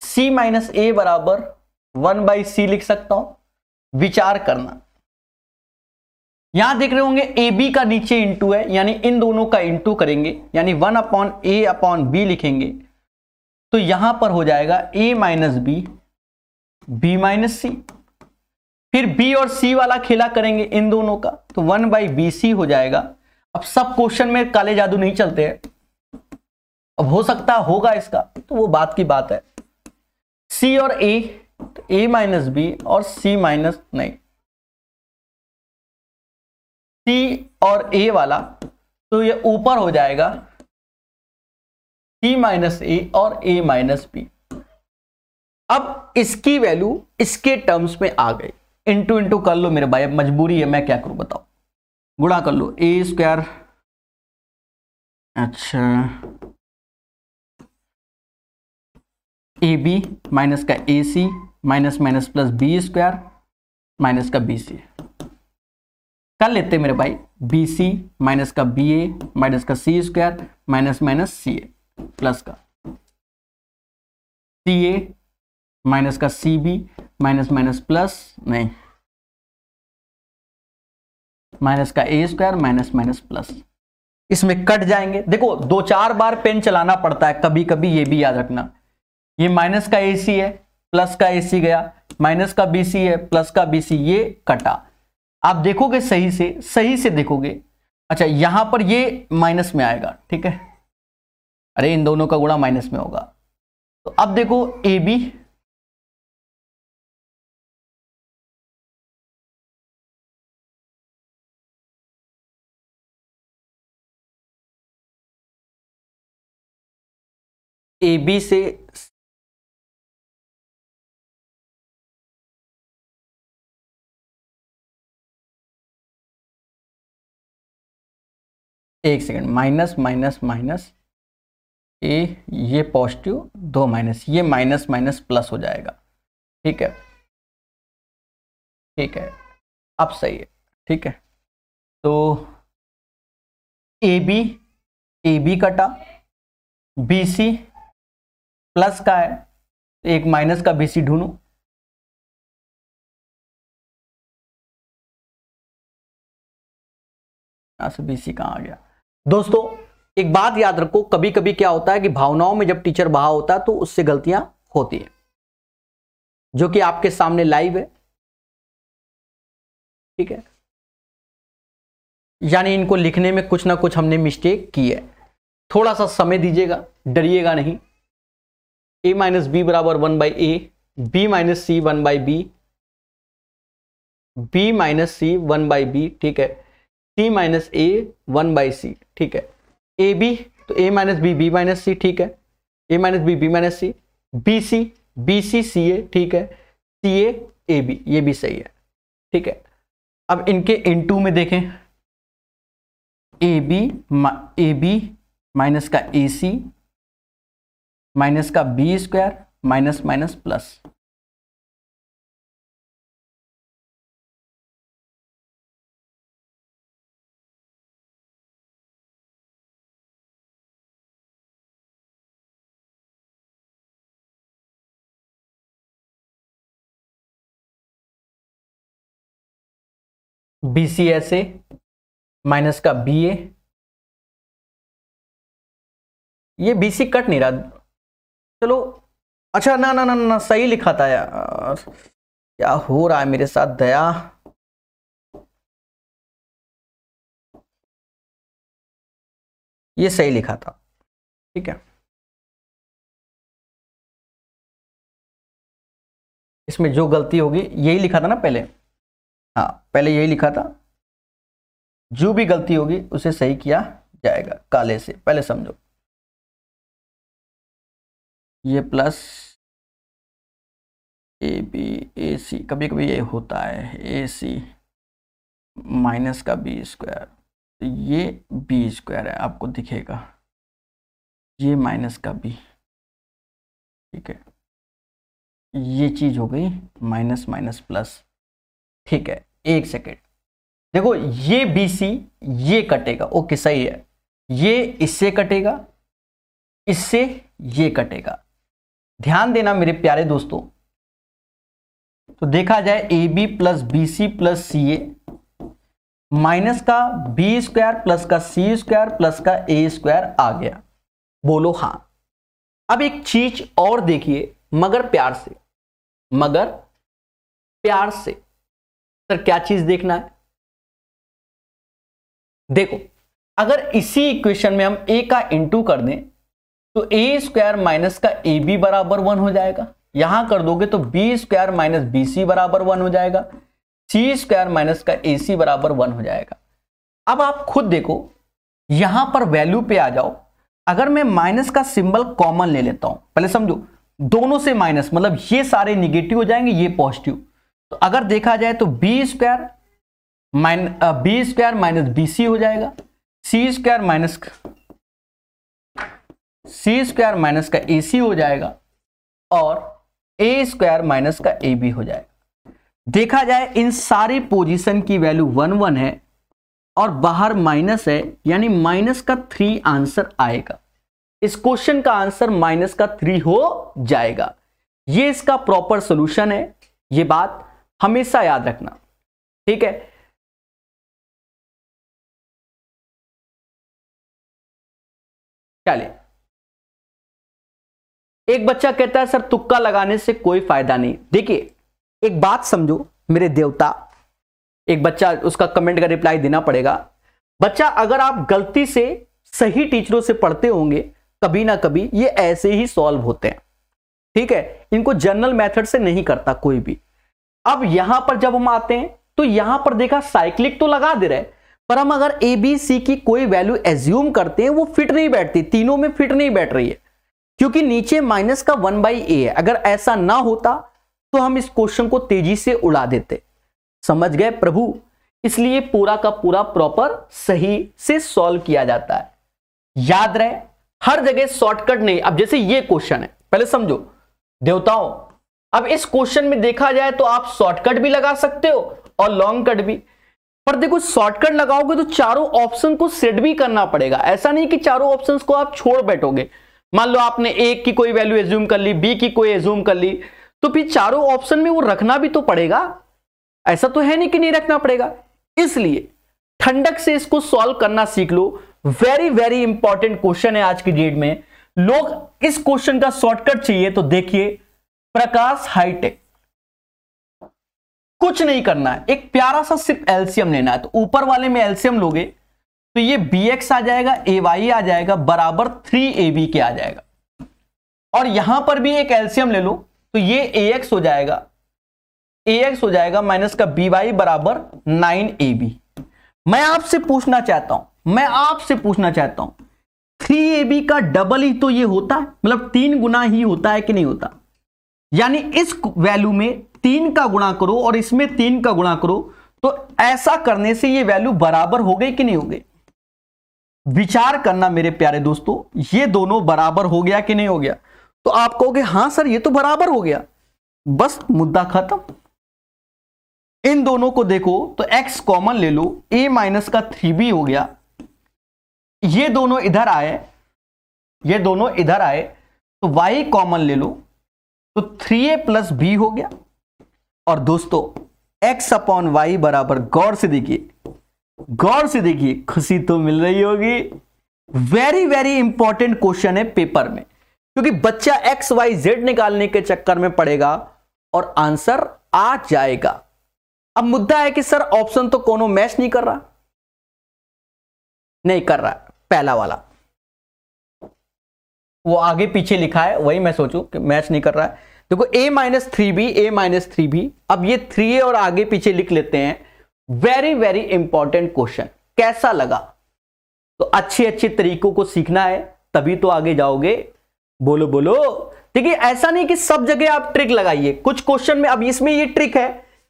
सी माइनस ए बराबर वन बाई सी लिख सकता हूं विचार करना यहां देख रहे होंगे ए बी का नीचे इंटू है यानी इन दोनों का इंटू करेंगे यानी one upon a upon b लिखेंगे तो यहां पर हो जाएगा a minus b b minus c फिर बी और सी वाला खेला करेंगे इन दोनों का तो वन बाई बी सी हो जाएगा अब सब क्वेश्चन में काले जादू नहीं चलते हैं अब हो सकता होगा इसका तो वो बात की बात है सी और ए तो ए माइनस बी और सी माइनस नहीं सी और ए वाला तो ये ऊपर हो जाएगा सी माइनस ए और ए माइनस बी अब इसकी वैल्यू इसके टर्म्स में आ गई इंटू इंटू कर लो मेरे भाई अब मजबूरी है मैं क्या करूं बताओ गुणा कर लो ए स्क्वायर अच्छा ए बी माइनस का a c minus minus plus B square minus का बी सी कर लेते मेरे भाई बी सी माइनस का बी ए माइनस का c square minus minus c a plus का सी ए माइनस का c b minus minus plus नहीं माइनस का a square minus minus plus इसमें कट जाएंगे देखो दो चार बार पेन चलाना पड़ता है कभी कभी ये भी याद रखना ये माइनस का ए है प्लस का ए गया माइनस का बी है प्लस का बी ये कटा आप देखोगे सही से सही से देखोगे अच्छा यहां पर ये माइनस में आएगा ठीक है अरे इन दोनों का गुणा माइनस में होगा तो अब देखो ए बी ए बी से एक second minus minus minus a ये पॉजिटिव दो माइनस ये माइनस माइनस प्लस हो जाएगा ठीक है ठीक है अब सही है ठीक है तो ए बी ए बी कटा बी सी प्लस का है तो एक माइनस का बी सी ढूंढू बी सी कहाँ आ गया दोस्तों एक बात याद रखो कभी कभी क्या होता है कि भावनाओं में जब टीचर बहा होता है तो उससे गलतियां होती हैं जो कि आपके सामने लाइव है ठीक है यानी इनको लिखने में कुछ ना कुछ हमने मिस्टेक की है थोड़ा सा समय दीजिएगा डरिएगा नहीं ए माइनस बी बराबर one by a b minus c one by b b minus c one by b ठीक है c minus a one by c ठीक है ए बी तो a minus b b minus c ठीक है a minus b b minus c b c b c c a ठीक है सी ए A B ये भी सही है ठीक है अब इनके इनटू में देखें a b a b minus का ए सी माइनस का b square minus minus plus b c s a minus का बी ए ये बी सी कट नहीं रहा चलो अच्छा ना ना ना ना सही लिखा था यार क्या हो रहा है मेरे साथ दया ये सही लिखा था ठीक है इसमें जो गलती होगी यही लिखा था ना पहले पहले यही लिखा था जो भी गलती होगी उसे सही किया जाएगा काले से पहले समझो ये प्लस ए बी ए सी कभी कभी ये होता है ए सी माइनस का बी स्क्वायर तो ये बी स्क्वायर है आपको दिखेगा ये माइनस का बी ठीक है ये चीज़ हो गई माइनस माइनस प्लस ठीक है एक सेकेंड देखो ये बी सी ये कटेगा ओके सही है ये इससे कटेगा इससे ये कटेगा ध्यान देना मेरे प्यारे दोस्तों तो देखा जाए a b plus b c plus c a minus का बी स्क्वायर प्लस का सी स्क्वायर प्लस का ए स्क्वायर आ गया बोलो हां अब एक चीज और देखिए मगर प्यार से मगर प्यार से सर क्या चीज देखना है देखो अगर इसी इक्वेशन में हम ए का इंटू कर दें तो ए स्क्वायर माइनस का ए बी बराबर वन हो जाएगा यहां कर दोगे तो b square minus b c बराबर वन हो जाएगा सी स्क्वायर माइनस का ए सी बराबर वन हो जाएगा अब आप खुद देखो यहां पर वैल्यू पे आ जाओ अगर मैं माइनस का सिंबल कॉमन ले लेता हूं पहले समझो दोनों से माइनस मतलब ये सारे निगेटिव हो जाएंगे ये पॉजिटिव तो अगर देखा जाए तो b square minus b square minus b c हो जाएगा c square minus c square minus का ए सी हो जाएगा और ए स्क्वायर माइनस का ए बी हो जाएगा देखा जाए इन सारी पोजीशन की वैल्यू वन वन है और बाहर माइनस है यानी माइनस का थ्री आंसर आएगा इस क्वेश्चन का आंसर माइनस का थ्री हो जाएगा ये इसका प्रॉपर सोल्यूशन है ये बात हमेशा याद रखना ठीक है चलिए एक बच्चा कहता है सर तुक्का लगाने से कोई फायदा नहीं देखिए एक बात समझो मेरे देवता एक बच्चा उसका कमेंट का रिप्लाई देना पड़ेगा बच्चा अगर आप गलती से सही टीचरों से पढ़ते होंगे कभी ना कभी ये ऐसे ही सॉल्व होते हैं ठीक है इनको जनरल मेथड से नहीं करता कोई भी अब यहां पर जब हम आते हैं तो यहां पर देखा साइक्लिक तो लगा दे रहे पर हम अगर ए बी सी की कोई वैल्यू एज्यूम करते हैं वो फिट नहीं बैठती तीनों में फिट नहीं बैठ रही है क्योंकि नीचे माइनस का वन बाई ए है अगर ऐसा ना होता तो हम इस क्वेश्चन को तेजी से उड़ा देते समझ गए प्रभु इसलिए पूरा का पूरा प्रॉपर सही से सॉल्व किया जाता है याद रहे हर जगह शॉर्टकट नहीं अब जैसे ये क्वेश्चन है पहले समझो देवताओं अब इस क्वेश्चन में देखा जाए तो आप शॉर्टकट भी लगा सकते हो और लॉन्ग कट भी पर देखो शॉर्टकट लगाओगे तो चारों ऑप्शन को सेट भी करना पड़ेगा ऐसा नहीं कि चारों ऑप्शंस को आप छोड़ बैठोगे मान लो आपने ए की कोई वैल्यू एज्यूम कर ली बी की कोई एज्यूम कर ली तो फिर चारों ऑप्शन में वो रखना भी तो पड़ेगा ऐसा तो है नहीं कि नहीं रखना पड़ेगा इसलिए ठंडक से इसको सॉल्व करना सीख लो वेरी वेरी इंपॉर्टेंट क्वेश्चन है आज की डेट में लोग इस क्वेश्चन का शॉर्टकट चाहिए तो देखिए प्रकाश हाईटेक कुछ नहीं करना है एक प्यारा सा सिर्फ एल्सियम लेना है तो ऊपर वाले में एल्सियम लोगे तो ये बी एक्स आ जाएगा ए वाई आ जाएगा बराबर थ्री ए बी के आ जाएगा और यहां पर भी एक एल्सियम ले लो तो ये ए एक्स हो जाएगा ए एक्स हो जाएगा माइनस का बी वाई बराबर नाइन ए बी मैं आपसे पूछना चाहता हूं मैं आपसे पूछना चाहता हूं थ्री ए बी का डबल ही तो ये होता है मतलब तीन गुना ही होता है कि नहीं होता यानी इस वैल्यू में तीन का गुणा करो और इसमें तीन का गुणा करो तो ऐसा करने से ये वैल्यू बराबर हो गई कि नहीं हो गई विचार करना मेरे प्यारे दोस्तों ये दोनों बराबर हो गया कि नहीं हो गया तो आप कहोगे हां सर ये तो बराबर हो गया बस मुद्दा खत्म इन दोनों को देखो तो x कॉमन ले लो a माइनस का थ्री बी हो गया ये दोनों इधर आए ये दोनों इधर आए तो y कॉमन ले लो तो थ्री ए प्लस बी हो गया और दोस्तों एक्स अपॉन वाई बराबर गौर से देखिए गौर से देखिए खुशी तो मिल रही होगी वेरी वेरी इंपॉर्टेंट क्वेश्चन है पेपर में क्योंकि बच्चा एक्स वाई जेड निकालने के चक्कर में पड़ेगा और आंसर आ जाएगा अब मुद्दा है कि सर ऑप्शन तो कोनो मैच नहीं कर रहा नहीं कर रहा पहला वाला वो आगे पीछे लिखा है वही मैं सोचू कि मैच नहीं कर रहा है देखो a minus three b A minus three b अब ये थ्री ए और आगे पीछे लिख लेते हैं वेरी वेरी इंपॉर्टेंट क्वेश्चन कैसा लगा तो अच्छे अच्छे तरीकों को सीखना है तभी तो आगे जाओगे बोलो बोलो देखिए ऐसा नहीं कि सब जगह आप ट्रिक लगाइए कुछ क्वेश्चन में अब इसमें ये ट्रिक है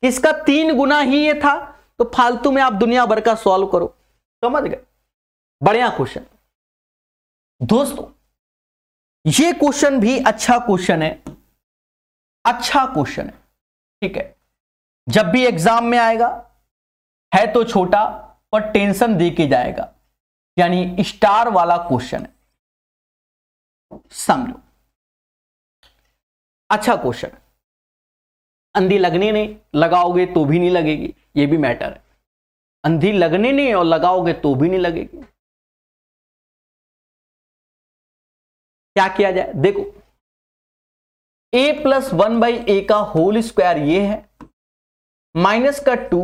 इसका तीन गुना ही ये था तो फालतू में आप दुनिया भर का सॉल्व करो समझ गए बढ़िया क्वेश्चन दोस्तों ये क्वेश्चन भी अच्छा क्वेश्चन है अच्छा क्वेश्चन है ठीक है जब भी एग्जाम में आएगा है तो छोटा पर टेंशन दे के जाएगा यानी स्टार वाला क्वेश्चन है समझो अच्छा क्वेश्चन अंधी लगने नहीं लगाओगे तो भी नहीं लगेगी ये भी मैटर है अंधी लगने नहीं और लगाओगे तो भी नहीं लगेगी क्या किया जाए देखो a plus one by a का होल स्क्वायर ये है माइनस का two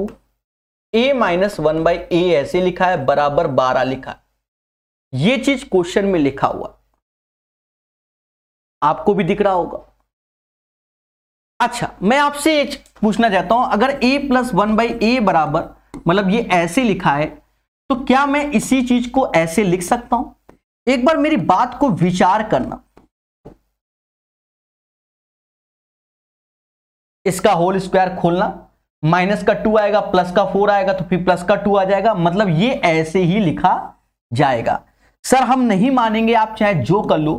a minus one by a ऐसे लिखा है बराबर बारह लिखा है ये चीज क्वेश्चन में लिखा हुआ आपको भी दिख रहा होगा अच्छा मैं आपसे एक पूछना चाहता हूं अगर a plus one by a बराबर मतलब ये ऐसे लिखा है तो क्या मैं इसी चीज को ऐसे लिख सकता हूं एक बार मेरी बात को विचार करना इसका होल स्क्वायर खोलना माइनस का टू आएगा प्लस का फोर आएगा तो फिर प्लस का टू आ जाएगा मतलब ये ऐसे ही लिखा जाएगा सर हम नहीं मानेंगे आप चाहे जो कर लो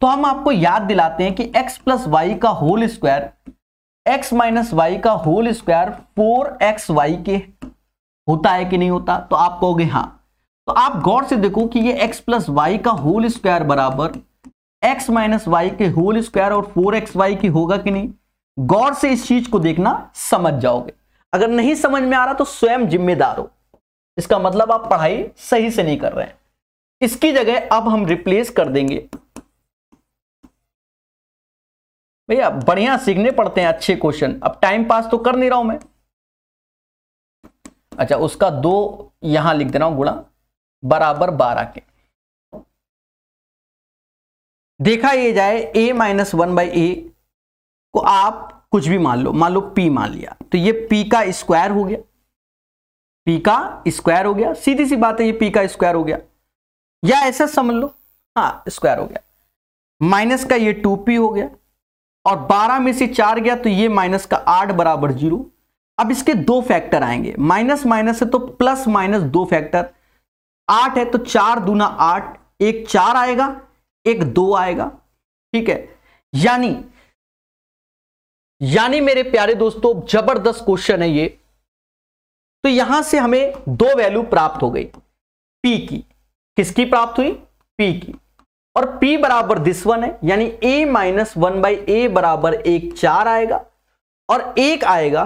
तो हम आपको याद दिलाते हैं कि x प्लस वाई का whole square x minus y का whole square four x y के होता है कि नहीं होता तो आप कहोगे हाँ तो आप गौर से देखो कि ये x प्लस वाई का होल स्क्वायर बराबर x माइनस वाई के होल स्क्वायर और फोर एक्स वाई की होगा कि नहीं गौर से इस चीज को देखना समझ जाओगे अगर नहीं समझ में आ रहा तो स्वयं जिम्मेदार हो इसका मतलब आप पढ़ाई सही से नहीं कर रहे हैं इसकी जगह अब हम रिप्लेस कर देंगे भैया बढ़िया सीखने पड़ते हैं अच्छे क्वेश्चन अब टाइम पास तो कर नहीं रहा हूं मैं अच्छा उसका दो यहां लिख दे रहा हूं गुणा बराबर बारह के देखा ये जाए a minus one by a को आप कुछ भी मान लो मान लो पी मान लिया तो ये पी का स्क्वायर हो गया पी का स्क्वायर हो गया सीधी सी बात है ये पी का स्क्वायर हो गया या ऐसा समझ लो हाँ स्क्वायर हो गया माइनस का ये टू पी हो गया और बारह में से चार गया तो ये माइनस का आठ बराबर जीरो अब इसके दो फैक्टर आएंगे माइनस माइनस है तो प्लस माइनस दो फैक्टर आठ है तो चार दूना आठ एक चार आएगा एक दो आएगा ठीक है यानी यानी मेरे प्यारे दोस्तों जबरदस्त क्वेश्चन है ये तो यहां से हमें दो वैल्यू प्राप्त हो गई पी की किसकी प्राप्त हुई पी की और P बराबर दिस वन है यानी A minus one by a बराबर एक चार आएगा और एक आएगा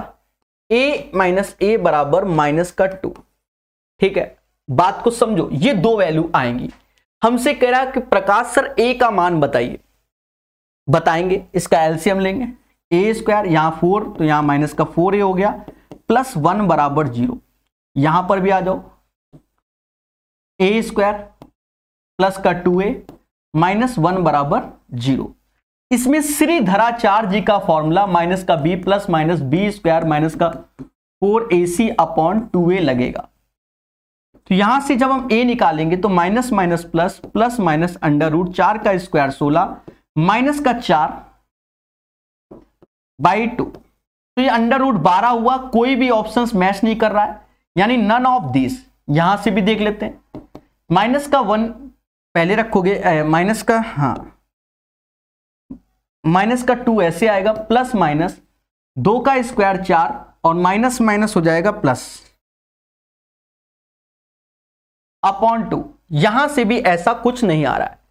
A माइनस ए बराबर माइनस का टू ठीक है बात को समझो ये दो वैल्यू आएंगी हमसे कह रहा कि प्रकाश सर A का मान बताइए बताएंगे इसका एलसीएम लेंगे ए स्क्वायर यहां फोर तो यहां माइनस का फोर ए हो गया प्लस वन बराबर जीरो यहां पर भी आ जाओ ए स्क्वायर प्लस का टू ए माइनस वन बराबर जीरो इसमें श्री धराचार्य जी का फॉर्मूला माइनस का b plus minus B square minus का four a c upon two a लगेगा तो यहां से जब हम ए निकालेंगे तो minus minus plus plus minus under root चार का स्क्वायर सोलह माइनस का चार बाई टू तो ये अंडर रूट बारह हुआ कोई भी ऑप्शन मैच नहीं कर रहा है यानी नन ऑफ दिस यहां से भी देख लेते हैं माइनस का वन पहले रखोगे माइनस का हाँ माइनस का टू ऐसे आएगा प्लस माइनस दो का स्क्वायर चार और माइनस माइनस हो जाएगा प्लस अपॉन टू यहां से भी ऐसा कुछ नहीं आ रहा है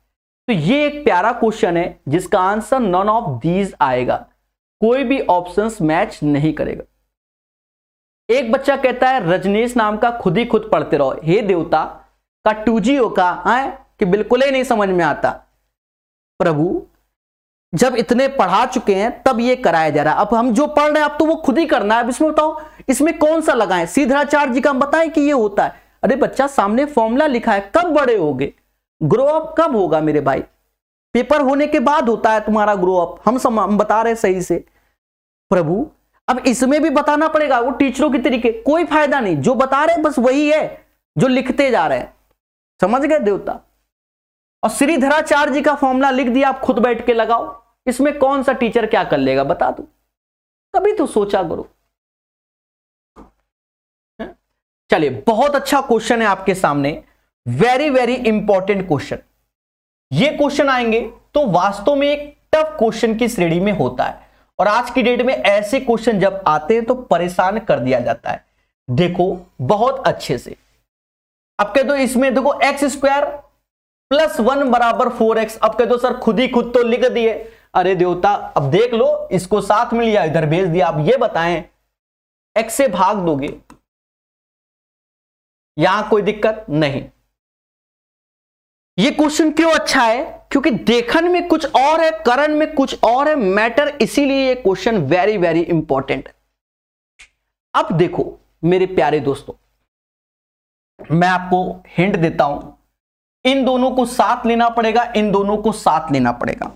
तो ये एक प्यारा क्वेश्चन है जिसका आंसर नॉन ऑफ दीज आएगा कोई भी ऑप्शंस मैच नहीं करेगा एक बच्चा कहता है रजनीश नाम का खुद ही खुद पढ़ते रहो हे देवता का टू जी का है कि बिल्कुल ही नहीं समझ में आता प्रभु जब इतने पढ़ा चुके हैं तब ये कराया जा रहा है अब हम जो पढ़ रहे हैं अब तो वो खुद ही करना है अब इसमें बताओ इसमें कौन सा लगाएं सीधराचार्य जी का हम बताएं कि ये होता है अरे बच्चा सामने फॉर्मूला लिखा है कब बड़े होगे ग्रो अप कब होगा मेरे भाई पेपर होने के बाद होता है तुम्हारा ग्रो अप हम, सम, हम बता रहे सही से प्रभु अब इसमें भी बताना पड़ेगा वो टीचरों के तरीके कोई फायदा नहीं जो बता रहे बस वही है जो लिखते जा रहे हैं समझ गए देवता और श्रीधराचार्य जी का फॉर्मूला लिख दिया आप खुद बैठ के लगाओ इसमें कौन सा टीचर क्या कर लेगा बता दो कभी तो सोचा करो चलिए बहुत अच्छा क्वेश्चन है आपके सामने वेरी वेरी इंपॉर्टेंट क्वेश्चन ये क्वेश्चन आएंगे तो वास्तव में एक टफ क्वेश्चन की श्रेणी में होता है और आज की डेट में ऐसे क्वेश्चन जब आते हैं तो परेशान कर दिया जाता है देखो बहुत अच्छे से अब कह दो इसमें देखो एक्स स्क्वायर प्लस वन बराबर फोर एक्स अब कह दो सर खुद ही खुद तो लिख दिए अरे देवता अब देख लो इसको साथ में लिया इधर भेज दिया आप ये बताएं एक्स से भाग दोगे यहां कोई दिक्कत नहीं ये क्वेश्चन क्यों अच्छा है क्योंकि देखन में कुछ और है करण में कुछ और है मैटर इसीलिए ये क्वेश्चन वेरी वेरी इंपॉर्टेंट है अब देखो मेरे प्यारे दोस्तों मैं आपको हिंट देता हूं इन दोनों को साथ लेना पड़ेगा इन दोनों को साथ लेना पड़ेगा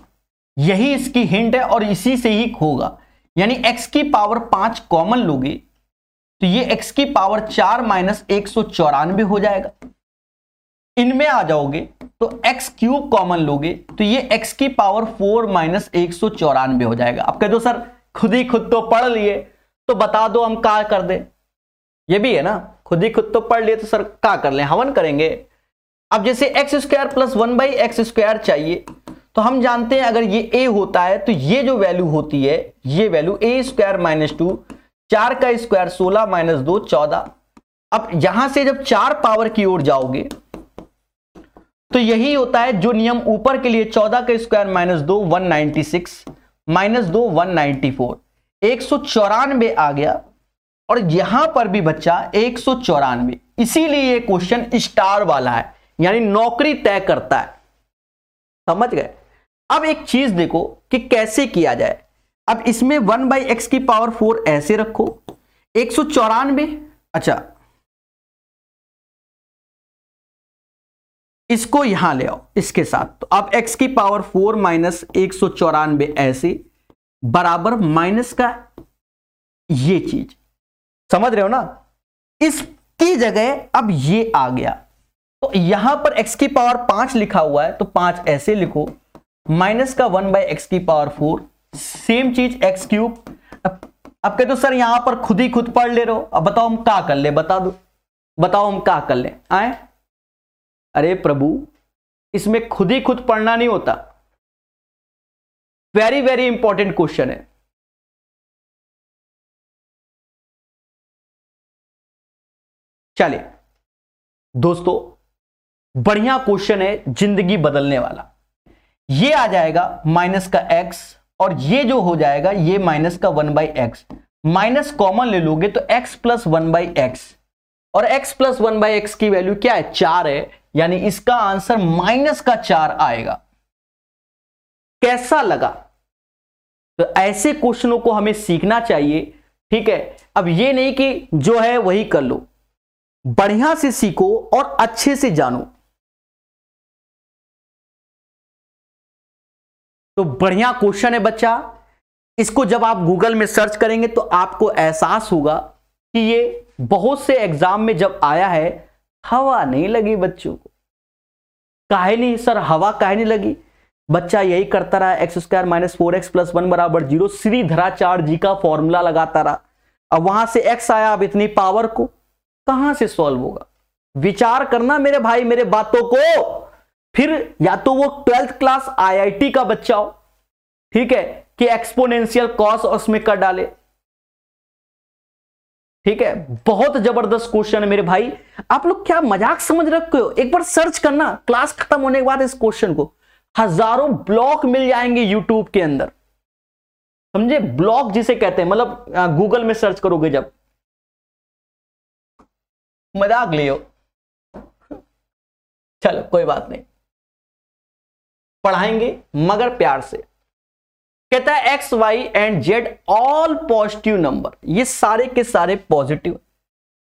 यही इसकी हिंट है और इसी से ही होगा यानी x की पावर पांच कॉमन लोगे तो ये x की पावर चार माइनस एक सौ चौरानवे हो जाएगा इनमें आ जाओगे तो x क्यूब कॉमन लोगे तो ये x की पावर फोर माइनस एक सौ चौरानवे हो जाएगा आप कह दो सर खुद ही खुद तो पढ़ लिए तो बता दो हम का कर दे ये भी है ना खुद ही खुद तो पढ़ लिए तो सर का कर ले हवन करेंगे अब जैसे x square plus one by x square चाहिए तो हम जानते हैं अगर ये ए होता है तो ये जो वैल्यू होती है ये value a square minus two चार का स्क्वायर सोलह माइनस दो चौदह अब यहां से जब चार पावर की ओर जाओगे तो यही होता है जो नियम ऊपर के लिए चौदह का स्क्वायर माइनस दो वन नाइनटी सिक्स माइनस दो वन नाइनटी फोर एक सौ चौरानवे आ गया और यहां पर भी बच्चा एक सौ चौरानवे इसीलिए ये क्वेश्चन स्टार वाला है यानी नौकरी तय करता है समझ गए अब एक चीज देखो कि कैसे किया जाए अब इसमें वन बाई एक्स की पावर फोर ऐसे रखो एक सौ चौरानवे अच्छा इसको यहां ले आओ इसके साथ तो अब x की पावर फोर माइनस एक सौ चौरानबे ऐसे बराबर माइनस का ये चीज समझ रहे हो ना इसकी जगह अब ये आ गया तो यहां पर x की पावर पांच लिखा हुआ है तो पांच ऐसे लिखो माइनस का वन बाई एक्स की पावर फोर सेम चीज एक्स क्यूब अब कहते हो सर यहां पर खुद ही खुद पढ़ ले रहे हो अब बताओ हम क्या कर ले बता दो बताओ हम क्या कर ले आए अरे प्रभु इसमें खुद ही खुद पढ़ना नहीं होता वेरी वेरी इंपॉर्टेंट क्वेश्चन है चलिए दोस्तों बढ़िया क्वेश्चन है जिंदगी बदलने वाला ये आ जाएगा माइनस का एक्स और ये जो हो जाएगा ये माइनस का one by x minus common ले लोगे तो x plus one by x और x plus one by x की वैल्यू क्या है चार है यानी इसका आंसर माइनस का चार आएगा कैसा लगा तो ऐसे क्वेश्चनों को हमें सीखना चाहिए ठीक है अब ये नहीं कि जो है वही कर लो बढ़िया से सीखो और अच्छे से जानो तो बढ़िया क्वेश्चन है बच्चा इसको जब आप गूगल में सर्च करेंगे तो आपको एहसास होगा कि ये बहुत से एग्जाम में जब आया है हवा नहीं लगी बच्चों को काहे नहीं सर हवा काहे नहीं लगी बच्चा यही करता रहा x square minus four x plus one बराबर जीरो श्रीधराचार्य जी का फॉर्मूला लगाता रहा अब वहां से एक्स आया अब इतनी पावर को कहां से सॉल्व होगा विचार करना मेरे भाई मेरे बातों को फिर या तो वो ट्वेल्थ क्लास आईआईटी का बच्चा हो ठीक है कि एक्सपोनेंशियल कॉस उसमें कर डाले ठीक है बहुत जबरदस्त क्वेश्चन है मेरे भाई आप लोग क्या मजाक समझ रखे हो एक बार सर्च करना क्लास खत्म होने के बाद इस क्वेश्चन को हजारों ब्लॉक मिल जाएंगे यूट्यूब के अंदर समझे ब्लॉक जिसे कहते हैं मतलब गूगल में सर्च करोगे जब मजाक लियो चलो कोई बात नहीं पढ़ाएंगे मगर प्यार से कहता है x y and z all positive number ये सारे के सारे पॉजिटिव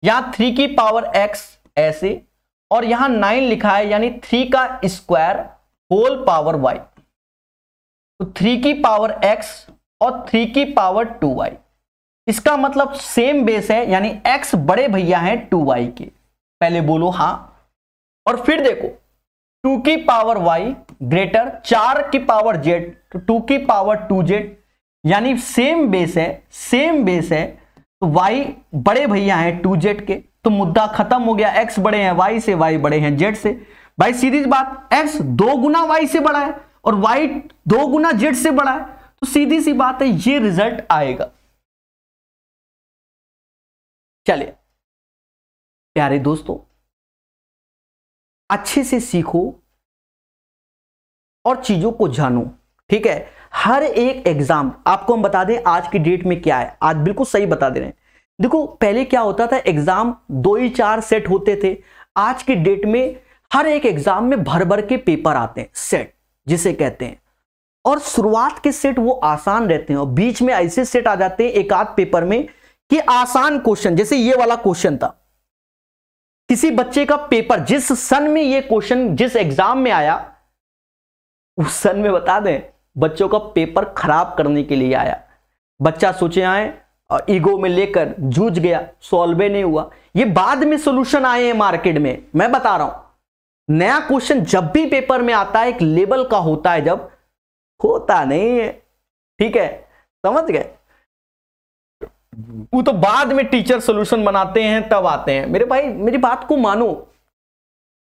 यहां थ्री की पावर एक्स ऐसे और यहां नाइन लिखा है यानी थ्री का स्क्वायर होल पावर वाई तो थ्री की पावर एक्स और थ्री की पावर टू वाई इसका मतलब सेम बेस है यानी एक्स बड़े भैया हैं टू वाई के पहले बोलो हां और फिर देखो टू की पावर वाई ग्रेटर चार की पावर जेड तो टू की पावर टू जेड यानी सेम बेस है सेम बेस है तो वाई बड़े भैया हैं टू जेड के तो मुद्दा खत्म हो गया एक्स बड़े हैं वाई से वाई बड़े हैं जेड से भाई सीधी बात एक्स दो गुना वाई से बड़ा है और वाई दो गुना जेड से बड़ा है तो सीधी सी बात है ये रिजल्ट आएगा चलिए प्यारे दोस्तों अच्छे से सीखो और चीजों को जानो ठीक है हर एक एग्जाम आपको हम बता दें आज की डेट में क्या है आज बिल्कुल सही बता दे रहे हैं देखो पहले क्या होता था एग्जाम दो ही चार सेट होते थे आज की डेट में हर एक एग्जाम में भर भर के पेपर आते हैं सेट जिसे कहते हैं और शुरुआत के सेट वो आसान रहते हैं और बीच में ऐसे सेट आ जाते हैं एक आध पेपर में कि आसान क्वेश्चन जैसे ये वाला क्वेश्चन था किसी बच्चे का पेपर जिस सन में ये क्वेश्चन जिस एग्जाम में आया उस सन में बता दें बच्चों का पेपर खराब करने के लिए आया बच्चा सोचे आए और ईगो में लेकर जूझ गया सॉल्वे नहीं हुआ ये बाद में सोल्यूशन आए हैं मार्केट में मैं बता रहा हूं नया क्वेश्चन जब भी पेपर में आता है एक लेवल का होता है जब होता नहीं है ठीक है समझ गए वो तो बाद में टीचर सोल्यूशन बनाते हैं तब आते हैं मेरे भाई मेरी बात को मानो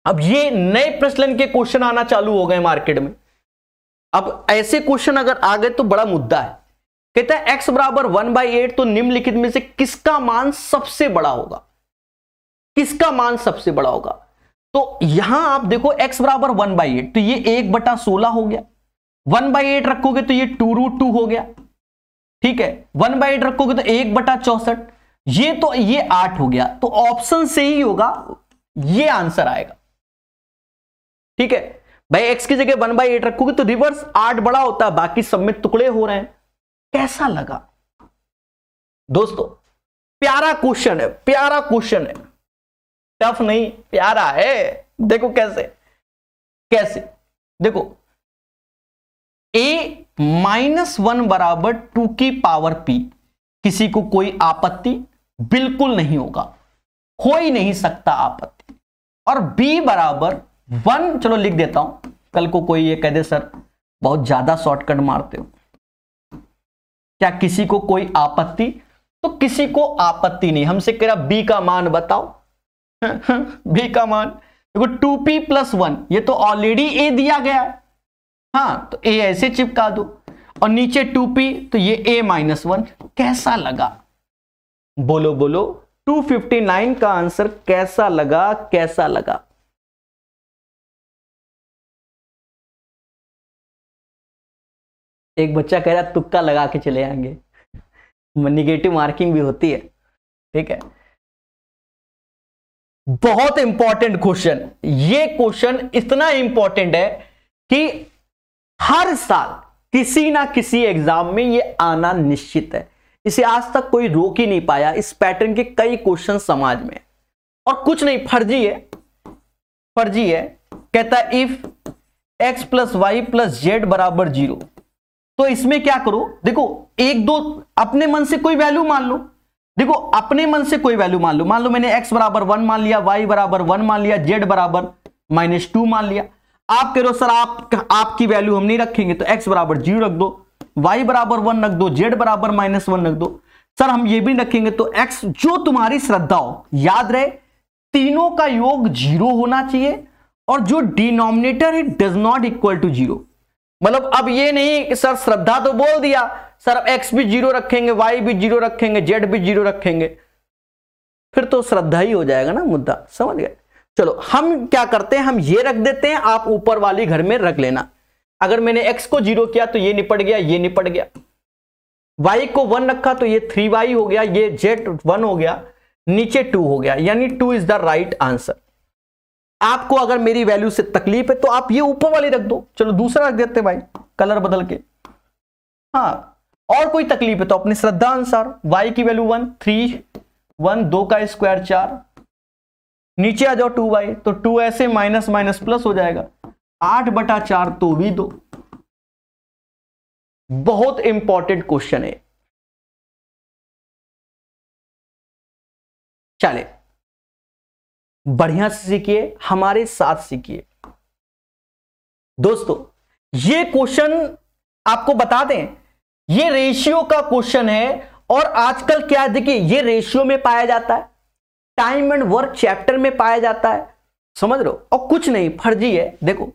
अब ये नए प्रचलन के क्वेश्चन आना चालू हो गए मार्केट में अब ऐसे क्वेश्चन अगर आ गए तो बड़ा मुद्दा है कहता है एक्स बराबर वन बाई एट तो निम्नलिखित में से किसका मान सबसे बड़ा होगा किसका मान सबसे बड़ा होगा तो यहां आप देखो x बराबर वन बाई एट तो ये एक बटा सोलह हो गया वन बाई एट रखोगे तो ये टू रूट टू हो गया ठीक है वन बाई एट रखोगे तो एक बटा चौसठ ये तो ये आठ हो गया तो ऑप्शन से ही होगा ये आंसर आएगा ठीक है भाई एक्स की जगह वन बाई एट रखोगे तो रिवर्स आठ बड़ा होता है बाकी सब में टुकड़े हो रहे हैं कैसा लगा दोस्तों प्यारा क्वेश्चन है प्यारा क्वेश्चन है टफ नहीं प्यारा है देखो कैसे कैसे देखो ए माइनस वन बराबर टू की पावर पी किसी को कोई आपत्ति बिल्कुल नहीं होगा हो ही नहीं सकता आपत्ति और बी बराबर वन चलो लिख देता हूं कल को कोई ये कह दे सर बहुत ज्यादा शॉर्टकट मारते हो क्या किसी को कोई आपत्ति तो किसी को आपत्ति नहीं हमसे कह रहा बी का मान बताओ बी का मान देखो टू पी प्लस वन ये तो ऑलरेडी ए दिया गया हाँ तो ए ऐसे चिपका दो और नीचे टू पी तो ये ए माइनस वन कैसा लगा बोलो बोलो 259 का आंसर कैसा लगा कैसा लगा एक बच्चा कह रहा है तुक्का लगा के चले आएंगे निगेटिव मार्किंग भी होती है ठीक है बहुत इंपॉर्टेंट क्वेश्चन ये क्वेश्चन इतना इंपॉर्टेंट है कि हर साल किसी ना किसी एग्जाम में ये आना निश्चित है इसे आज तक कोई रोक ही नहीं पाया इस पैटर्न के कई क्वेश्चन समाज में और कुछ नहीं फर्जी है फर्जी है कहता है if x plus Y plus Z बराबर जीरो तो इसमें क्या करो देखो एक दो अपने मन से कोई वैल्यू मान लो देखो अपने मन से कोई वैल्यू मान लो मान लो मैंने x बराबर वन मान लिया y बराबर वन मान लिया z बराबर माइनस टू मान लिया आप कह रहे हो सर आप आपकी वैल्यू हम नहीं रखेंगे तो x बराबर जीरो रख दो y बराबर वन रख दो z बराबर माइनस वन रख दो सर हम ये भी रखेंगे तो x जो तुम्हारी श्रद्धा हो याद रहे तीनों का योग जीरो होना चाहिए और जो डिनोमिनेटर है does not equal to zero मतलब अब ये नहीं कि सर श्रद्धा तो बोल दिया सर अब एक्स भी जीरो रखेंगे वाई भी जीरो रखेंगे जेड भी जीरो रखेंगे फिर तो श्रद्धा ही हो जाएगा ना मुद्दा समझ गए चलो हम क्या करते हैं हम ये रख देते हैं आप ऊपर वाली घर में रख लेना अगर मैंने एक्स को जीरो किया तो ये निपट गया ये निपट गया वाई को वन रखा तो ये थ्री वाई हो गया ये जेड वन हो गया नीचे टू हो गया यानी two is the right answer आपको अगर मेरी वैल्यू से तकलीफ है तो आप ये ऊपर वाली रख दो चलो दूसरा रख देते भाई कलर बदल के हाँ और कोई तकलीफ है तो अपनी श्रद्धा अनुसार y की वैल्यू वन थ्री वन दो का स्क्वायर चार नीचे आ जाओ टू वाई तो टू ऐसे माइनस माइनस प्लस हो जाएगा आठ बटा चार तो भी दो बहुत इंपॉर्टेंट क्वेश्चन है चले बढ़िया से सीखिए हमारे साथ सीखिए दोस्तों ये क्वेश्चन आपको बता दें ये रेशियो का क्वेश्चन है और आजकल क्या देखिए ये रेशियो में पाया जाता है टाइम एंड वर्क चैप्टर में पाया जाता है समझ लो और कुछ नहीं फर्जी है देखो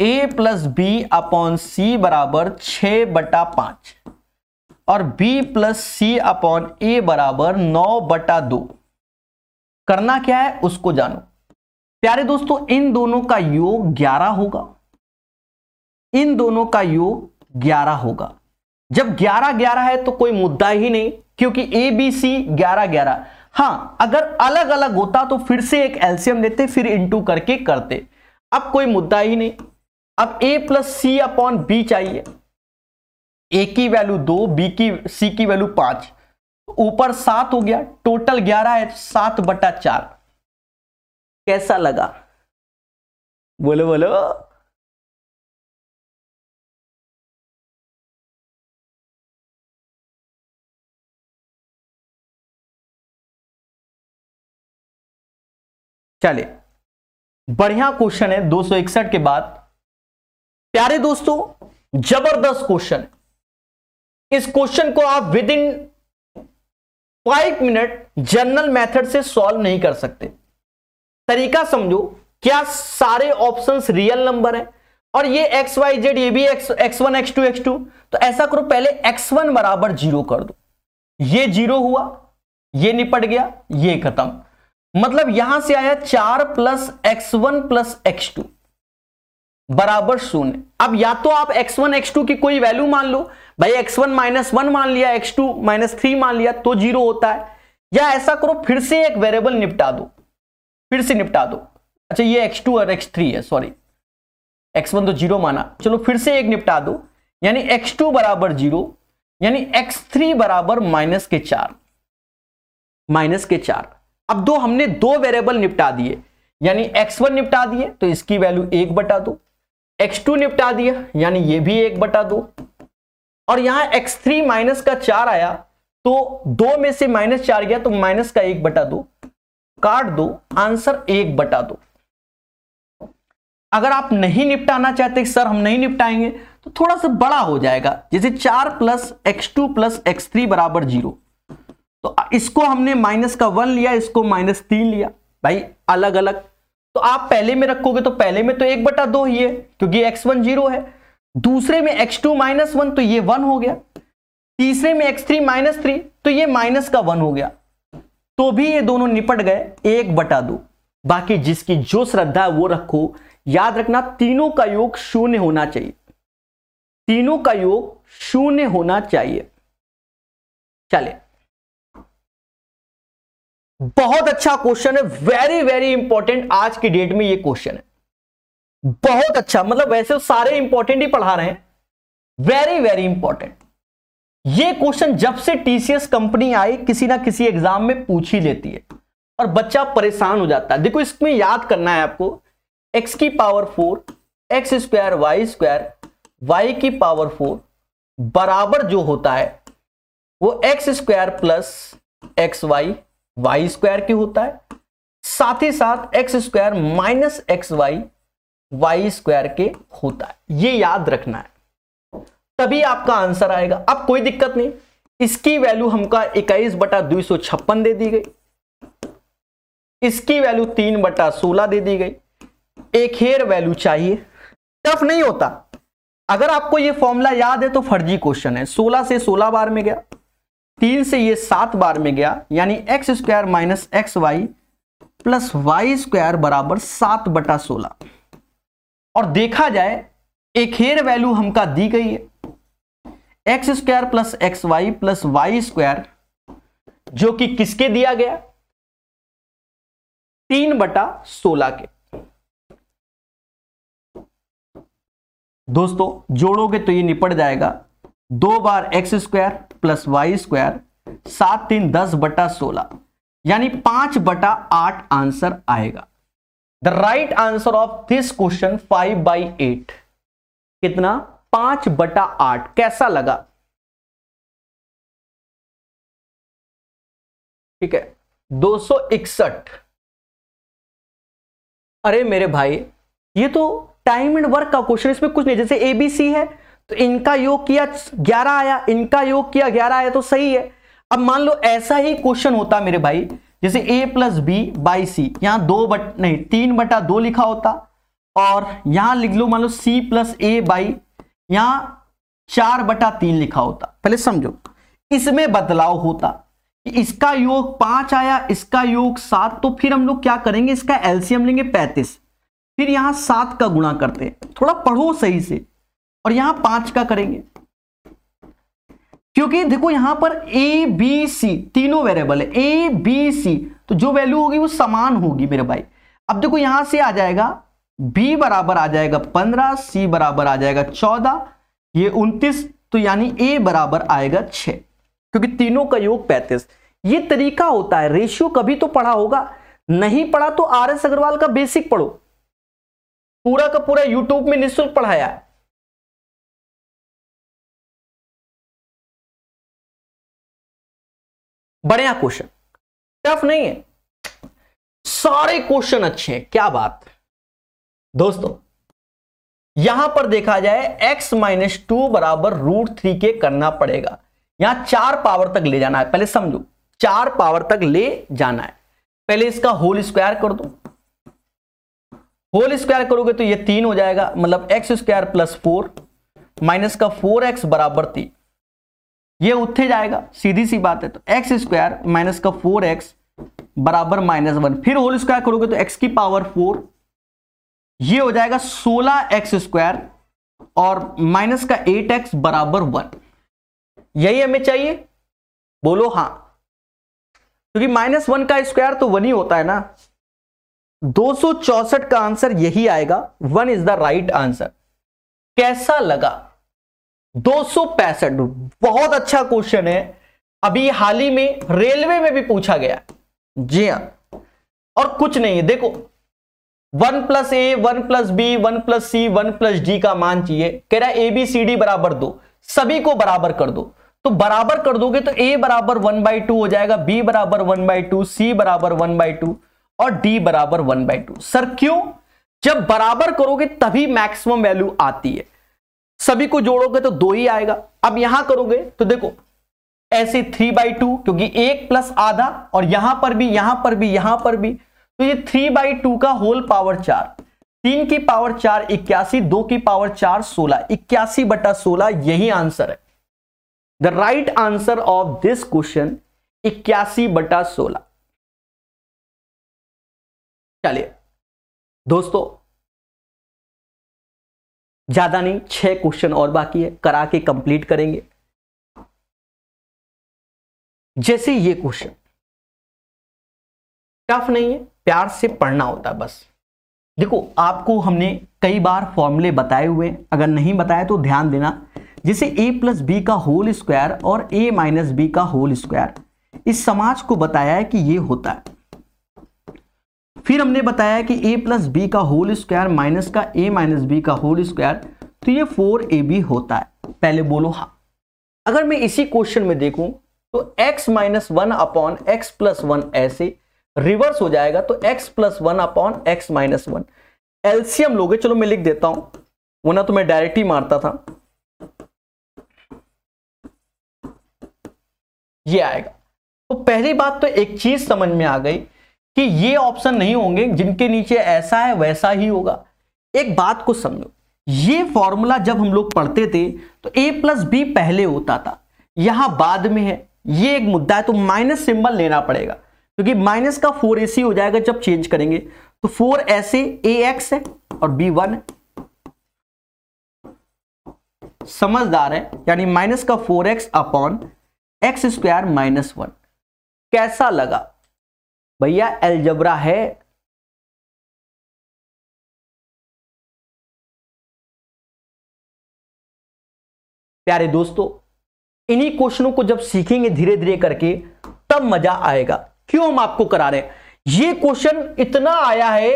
a plus b upon c बराबर छ बटा पांच और b plus C upon a बराबर नौ बटा दो करना क्या है उसको जानो प्यारे दोस्तों इन दोनों का योग ग्यारह होगा इन दोनों का योग ग्यारह होगा जब ग्यारह ग्यारह है तो कोई मुद्दा ही नहीं क्योंकि ए बी सी ग्यारह ग्यारह हाँ अगर अलग अलग होता तो फिर से एक एल्सियम लेते फिर इंटू करके करते अब कोई मुद्दा ही नहीं अब a plus C upon b चाहिए ए की वैल्यू दो बी की सी की वैल्यू पांच ऊपर सात हो गया टोटल ग्यारह है तो सात बटा चार कैसा लगा बोलो बोलो चलिए बढ़िया क्वेश्चन है दो के बाद प्यारे दोस्तों जबरदस्त क्वेश्चन इस क्वेश्चन को आप within five minute general method से सॉल्व नहीं कर सकते तरीका समझो क्या सारे ऑप्शंस रियल नंबर हैं और ये एक्स वाई जेड ये भी x x one x two x two तो ऐसा करो पहले एक्स वन बराबर जीरो कर दो ये जीरो हुआ ये निपट गया ये खत्म मतलब यहां से आया चार plus x one plus x two बराबर शून्य अब या तो आप x1 x2 की कोई वैल्यू मान लो भाई x1 माइनस वन मान लिया x2 माइनस थ्री मान लिया तो जीरो होता है या ऐसा करो फिर से एक वेरिएबल निपटा दो फिर से निपटा दो अच्छा ये x2 और x3 है सॉरी x1 तो जीरो माना चलो फिर से एक निपटा दो यानी x2 बराबर जीरो यानी x3 बराबर माइनस के चार माइनस के चार अब दो हमने दो वेरिएबल निपटा दिए यानी x1 निपटा दिए तो इसकी वैल्यू एक बटा दो एक्स टू निपटा दिया यानी ये भी एक बटा दो और यहां एक्स थ्री माइनस का चार आया तो दो में से माइनस चार गया तो माइनस का एक बटा दो काट दो आंसर एक बटा दो अगर आप नहीं निपटाना चाहते सर हम नहीं निपटाएंगे तो थोड़ा सा बड़ा हो जाएगा जैसे चार plus x two plus x three बराबर जीरो तो इसको हमने माइनस का वन लिया इसको माइनस तीन लिया भाई अलग अलग तो आप पहले में रखोगे तो पहले में तो एक बटा दो ही है क्योंकि एक्स वन जीरो है दूसरे में एक्स टू माइनस वन तो ये वन हो गया तीसरे में एक्स थ्री माइनस थ्री तो ये माइनस का वन हो गया तो भी ये दोनों निपट गए एक बटा दो बाकी जिसकी जो श्रद्धा है वो रखो याद रखना तीनों का योग शून्य होना चाहिए तीनों का योग शून्य होना चाहिए चले बहुत अच्छा क्वेश्चन है वेरी वेरी इंपॉर्टेंट आज की डेट में ये क्वेश्चन है बहुत अच्छा मतलब वैसे तो सारे इंपॉर्टेंट ही पढ़ा रहे हैं वेरी वेरी इंपॉर्टेंट ये क्वेश्चन जब से टीसीएस कंपनी आई किसी ना किसी एग्जाम में पूछ ही लेती है और बच्चा परेशान हो जाता है देखो इसमें याद करना है आपको एक्स की power four X square Y square Y की पावर फोर बराबर जो होता है वो X square plus X Y Y square क्यों होता है साथ ही साथ X square minus X Y Y square के होता है ये याद रखना है तभी आपका आंसर आएगा अब कोई दिक्कत नहीं इसकी वैल्यू हमका इक्कीस बटा दो सौ छप्पन दे दी गई इसकी वैल्यू तीन बटा सोलह दे दी गई एक हेयर वैल्यू चाहिए टफ नहीं होता अगर आपको ये फॉर्मूला याद है तो फर्जी क्वेश्चन है सोलह से सोलह बार में गया तीन से ये सात बार में गया यानी X square minus X Y plus Y square बराबर सात बटा सोलह और देखा जाए एक हेयर वैल्यू हमका दी गई है X square plus X Y plus Y square जो कि किसके दिया गया तीन बटा सोलह के दोस्तों जोड़ोगे तो ये निपट जाएगा दो बार X square plus Y square सात तीन दस बटा सोलह यानी पांच बटा आठ आंसर आएगा the right answer of this question five by eight कितना पांच बटा आठ कैसा लगा ठीक है दो सौ इकसठ अरे मेरे भाई ये तो टाइम एंड वर्क का क्वेश्चन इसमें कुछ नहीं जैसे एबीसी है तो इनका योग किया ग्यारह आया इनका योग किया ग्यारह आया तो सही है अब मान लो ऐसा ही क्वेश्चन होता मेरे भाई जैसे A plus B by C यहां दो बट नहीं तीन बटा दो लिखा होता और यहां लिख लो मान लो सी प्लस ए बाई यहां चार बटा तीन लिखा होता पहले समझो इसमें बदलाव होता कि इसका योग पांच आया इसका योग सात तो फिर हम लोग क्या करेंगे इसका एलसीएम लेंगे पैंतीस फिर यहां सात का गुणा करते हैं थोड़ा पढ़ो सही से और यहां पांच का करेंगे क्योंकि देखो यहां पर ए बी सी तीनों वेरिएबल है ए बी सी तो जो वैल्यू होगी वो समान होगी मेरे भाई अब देखो यहां से आ जाएगा बी बराबर आ जाएगा पंद्रह सी बराबर आ जाएगा चौदह ये उन्तीस तो यानी ए बराबर आएगा छ क्योंकि तीनों का योग पैंतीस ये तरीका होता है रेशियो कभी तो पढ़ा होगा नहीं पढ़ा तो आर एस अग्रवाल का बेसिक पढ़ो पूरा का पूरा यूट्यूब में निःशुल्क पढ़ाया है बढ़िया क्वेश्चन टफ नहीं है सारे क्वेश्चन अच्छे हैं क्या बात दोस्तों यहां पर देखा जाए x माइनस टू बराबर रूट थ्री के करना पड़ेगा यहां चार पावर तक ले जाना है पहले समझो चार पावर तक ले जाना है पहले इसका होल स्क्वायर कर दो होल स्क्वायर करोगे तो ये तीन हो जाएगा मतलब X square plus four minus का फोर एक्स बराबर तीन ये उठे जाएगा सीधी सी बात है तो एक्स स्क्वायर माइनस का फोर एक्स बराबर माइनस वन फिर होल स्क्वायर करोगे तो एक्स की पावर फोर ये हो जाएगा सोलह एक्स स्क्वायर और माइनस का एट एक्स बराबर वन यही हमें चाहिए बोलो हाँ क्योंकि माइनस वन का स्क्वायर तो वन ही होता है ना दो का आंसर यही आएगा one is the right answer कैसा लगा दो बहुत अच्छा क्वेश्चन है अभी हाल ही में रेलवे में भी पूछा गया जी हाँ और कुछ नहीं है देखो one plus A one plus B one plus C one plus D का मान चाहिए कह रहा है ए बी सी डी बराबर दो सभी को बराबर कर दो तो बराबर कर दोगे तो ए बराबर वन बाई टू हो जाएगा बी बराबर वन बाई टू सी बराबर वन बाई टू और डी बराबर वन बाई टू सर क्यों जब बराबर करोगे तभी मैक्सिमम वैल्यू आती है सभी को जोड़ोगे तो दो ही आएगा अब यहां करोगे तो देखो ऐसे थ्री बाई टू क्योंकि एक प्लस आधा और यहां पर भी यहां पर भी यहां पर भी तो ये थ्री बाई टू का होल पावर चार तीन की पावर चार इक्यासी दो की पावर चार सोलह इक्यासी बटा सोलह यही आंसर है the right answer of this question इक्यासी बटा सोलह चलिए दोस्तों ज़्यादा नहीं छह क्वेश्चन और बाकी है करा के कंप्लीट करेंगे जैसे ये क्वेश्चन टफ नहीं है प्यार से पढ़ना होता है बस देखो आपको हमने कई बार फॉर्मूले बताए हुए अगर नहीं बताए तो ध्यान देना जैसे ए प्लस बी का होल स्क्वायर और ए माइनस बी का होल स्क्वायर इस समाज को बताया है कि ये होता है फिर हमने बताया कि a प्लस बी का होल स्क्वायर माइनस का a माइनस बी का होल स्क्वायर तो ये फोर ए बी होता है पहले बोलो हाँ अगर मैं इसी क्वेश्चन में देखूं तो x minus one upon X plus one ऐसे रिवर्स हो जाएगा तो x plus one upon X minus one एल्सियम लोगे चलो मैं लिख देता हूं वरना तो मैं डायरेक्ट ही मारता था ये आएगा तो पहली बात तो एक चीज समझ में आ गई कि ये ऑप्शन नहीं होंगे जिनके नीचे ऐसा है वैसा ही होगा एक बात को समझो ये फॉर्मूला जब हम लोग पढ़ते थे तो ए प्लस बी पहले होता था यहां बाद में है ये एक मुद्दा है तो माइनस सिंबल लेना पड़ेगा क्योंकि माइनस का फोर ए सी हो जाएगा जब चेंज करेंगे तो फोर ऐसे ए एक्स है और बी वन है समझदार है यानी माइनस का four X upon X square minus one कैसा लगा भैया एलजबरा है प्यारे दोस्तों इन्हीं क्वेश्चनों को जब सीखेंगे धीरे धीरे करके तब मजा आएगा क्यों हम आपको करा रहे हैं ये क्वेश्चन इतना आया है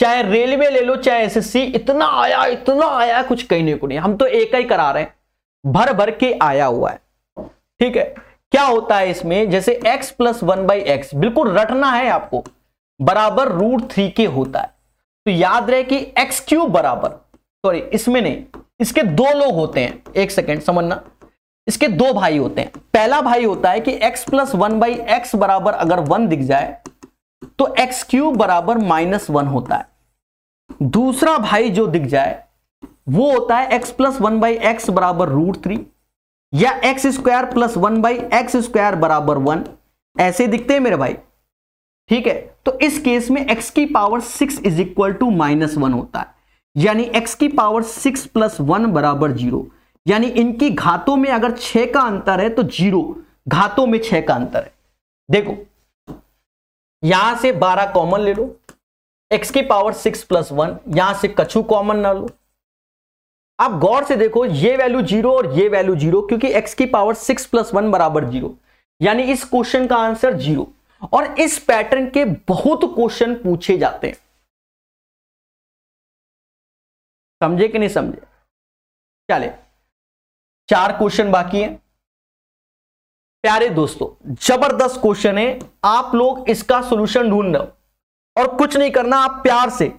चाहे रेलवे ले लो चाहे एसएससी इतना आया इतना आया कुछ कहने को नहीं हम तो एक ही करा रहे हैं भर भर के आया हुआ है ठीक है क्या होता है इसमें जैसे x plus one by X बिल्कुल रटना है आपको बराबर रूट थ्री के होता है तो याद रहे कि एक्स क्यूब बराबर सॉरी इसमें नहीं इसके दो लोग होते हैं एक सेकेंड समझना इसके दो भाई होते हैं पहला भाई होता है कि x plus one by X बराबर अगर वन दिख जाए तो एक्स क्यूब बराबर माइनस वन होता है दूसरा भाई जो दिख जाए वो होता है x plus one by X बराबर रूट थ्री या X square plus one by x square बराबर वन ऐसे दिखते हैं मेरे भाई ठीक है तो इस केस में x की power six is equal to minus one होता है यानी x की पावर सिक्स प्लस वन बराबर जीरो यानी इनकी घातों में अगर छह का अंतर है तो जीरो घातों में छह का अंतर है देखो यहां से बारह कॉमन ले लो x की पावर सिक्स प्लस वन यहां से कछु कॉमन ना लो आप गौर से देखो ये वैल्यू जीरो और ये वैल्यू जीरो क्योंकि एक्स की पावर सिक्स प्लस वन बराबर जीरो यानी इस क्वेश्चन का आंसर जीरो और इस पैटर्न के बहुत क्वेश्चन पूछे जाते हैं समझे कि नहीं समझे चले चार क्वेश्चन बाकी हैं प्यारे दोस्तों जबरदस्त क्वेश्चन है आप लोग इसका सोल्यूशन ढूंढ रहे और कुछ नहीं करना आप प्यार से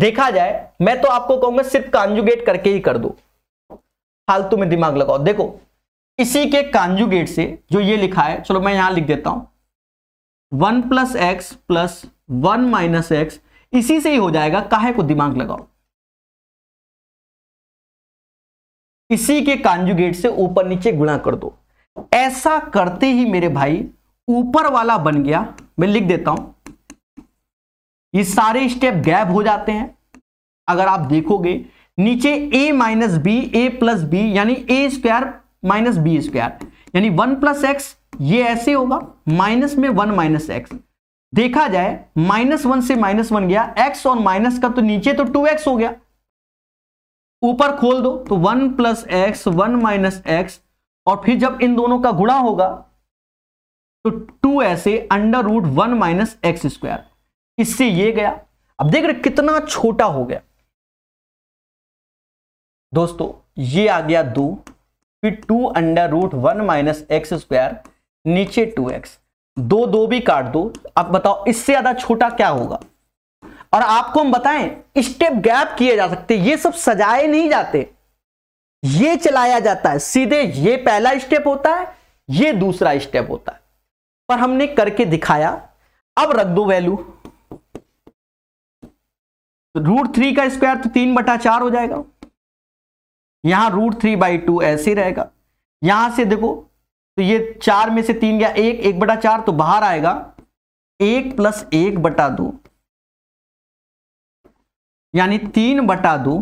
देखा जाए मैं तो आपको कहूंगा सिर्फ कांजुगेट करके ही कर दो फालतू में दिमाग लगाओ देखो इसी के कांजुगेट से जो ये लिखा है चलो मैं यहां लिख देता हूं one plus X plus one minus X इसी से ही हो जाएगा काहे को दिमाग लगाओ इसी के कांजुगेट से ऊपर नीचे गुणा कर दो ऐसा करते ही मेरे भाई ऊपर वाला बन गया मैं लिख देता हूं ये सारे स्टेप गैप हो जाते हैं अगर आप देखोगे नीचे a minus B A plus B यानी A square minus B square यानी वन प्लस एक्स ये ऐसे होगा माइनस में वन माइनस एक्स देखा जाए माइनस वन से माइनस वन गया एक्स और माइनस का तो नीचे तो टू एक्स हो गया ऊपर खोल दो तो one plus x one minus X और फिर जब इन दोनों का गुणा होगा तो टू ऐसे under root one minus X square इससे ये गया अब देख रहे कितना छोटा हो गया दोस्तों ये आ गया दो फिर two under root one minus X square नीचे टू एक्स दो दो भी काट दो अब बताओ इससे ज्यादा छोटा क्या होगा और आपको हम बताएं स्टेप गैप किए जा सकते ये सब सजाए नहीं जाते ये चलाया जाता है सीधे ये पहला स्टेप होता है ये दूसरा स्टेप होता है पर हमने करके दिखाया अब रख दो वैल्यू तो रूट थ्री का स्क्वायर तो तीन बटा चार हो जाएगा यहां रूट थ्री बाई टू ऐसे रहेगा यहां से देखो तो ये चार में से तीन गया एक एक बटा चार तो बाहर आएगा एक प्लस एक बटा दो यानी तीन बटा दो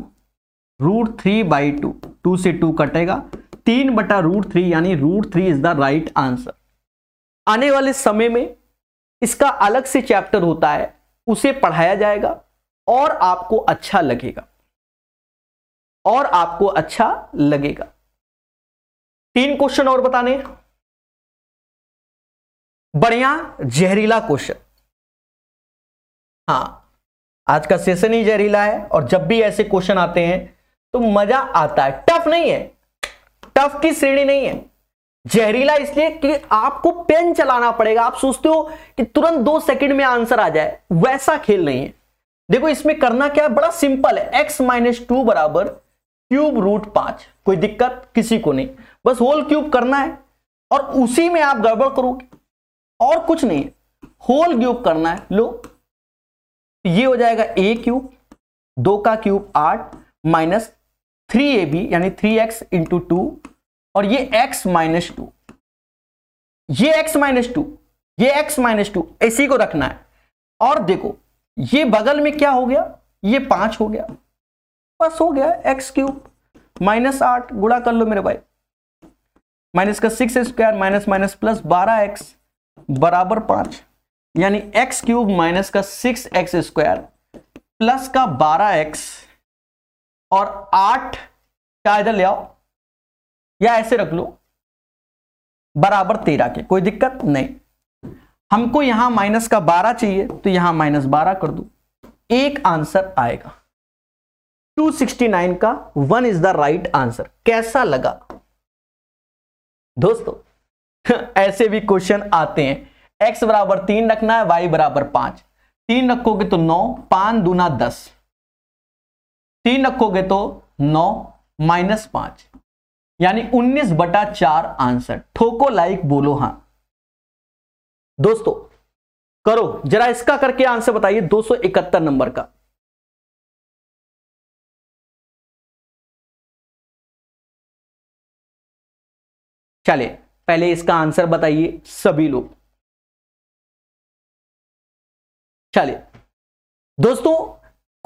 root three by two two से टू कटेगा तीन बटा रूट थ्री यानी root three is the right answer आने वाले समय में इसका अलग से चैप्टर होता है उसे पढ़ाया जाएगा और आपको अच्छा लगेगा और आपको अच्छा लगेगा तीन क्वेश्चन और बताने बढ़िया जहरीला क्वेश्चन हाँ आज का सेशन ही जहरीला है और जब भी ऐसे क्वेश्चन आते हैं तो मजा आता है टफ नहीं है टफ की श्रेणी नहीं है जहरीला इसलिए कि आपको पेन चलाना पड़ेगा आप सोचते हो कि तुरंत दो सेकंड में आंसर आ जाए वैसा खेल नहीं है देखो इसमें करना क्या है बड़ा सिंपल है एक्स माइनस टू बराबर क्यूब रूट पांच कोई दिक्कत किसी को नहीं बस होल क्यूब करना है और उसी में आप गड़बड़ करोगे और कुछ नहीं होल क्यूब करना है लो ये हो जाएगा ए क्यूब दो का क्यूब आठ माइनस थ्री ए बी यानी थ्री एक्स इंटू टू और ये एक्स माइनस टू ये एक्स माइनस टू ये एक्स माइनस टू इसी को रखना है और देखो ये बगल में क्या हो गया ये पांच हो गया बस हो गया एक्स क्यूब माइनस आठ गुड़ा कर लो मेरे भाई माइनस का six square minus minus plus बारह एक्स बराबर पांच यानी एक्स क्यूब माइनस का सिक्स एक्स स्क्वायर प्लस का बारह एक्स और आठ का इधर ले आओ या ऐसे रख लो बराबर तेरह के कोई दिक्कत नहीं हमको यहां माइनस का बारह चाहिए तो यहां माइनस बारह कर दो एक आंसर आएगा 269 का one is the right answer कैसा लगा दोस्तों ऐसे भी क्वेश्चन आते हैं x बराबर तीन रखना है y बराबर पांच तीन रखोगे तो नौ पांच दूना दस तीन रखोगे तो नौ माइनस पांच यानी उन्नीस बटा चार आंसर ठोको लाइक बोलो हाँ दोस्तों करो जरा इसका करके आंसर बताइए 271 नंबर का चलिए पहले इसका आंसर बताइए सभी लोग चलिए दोस्तों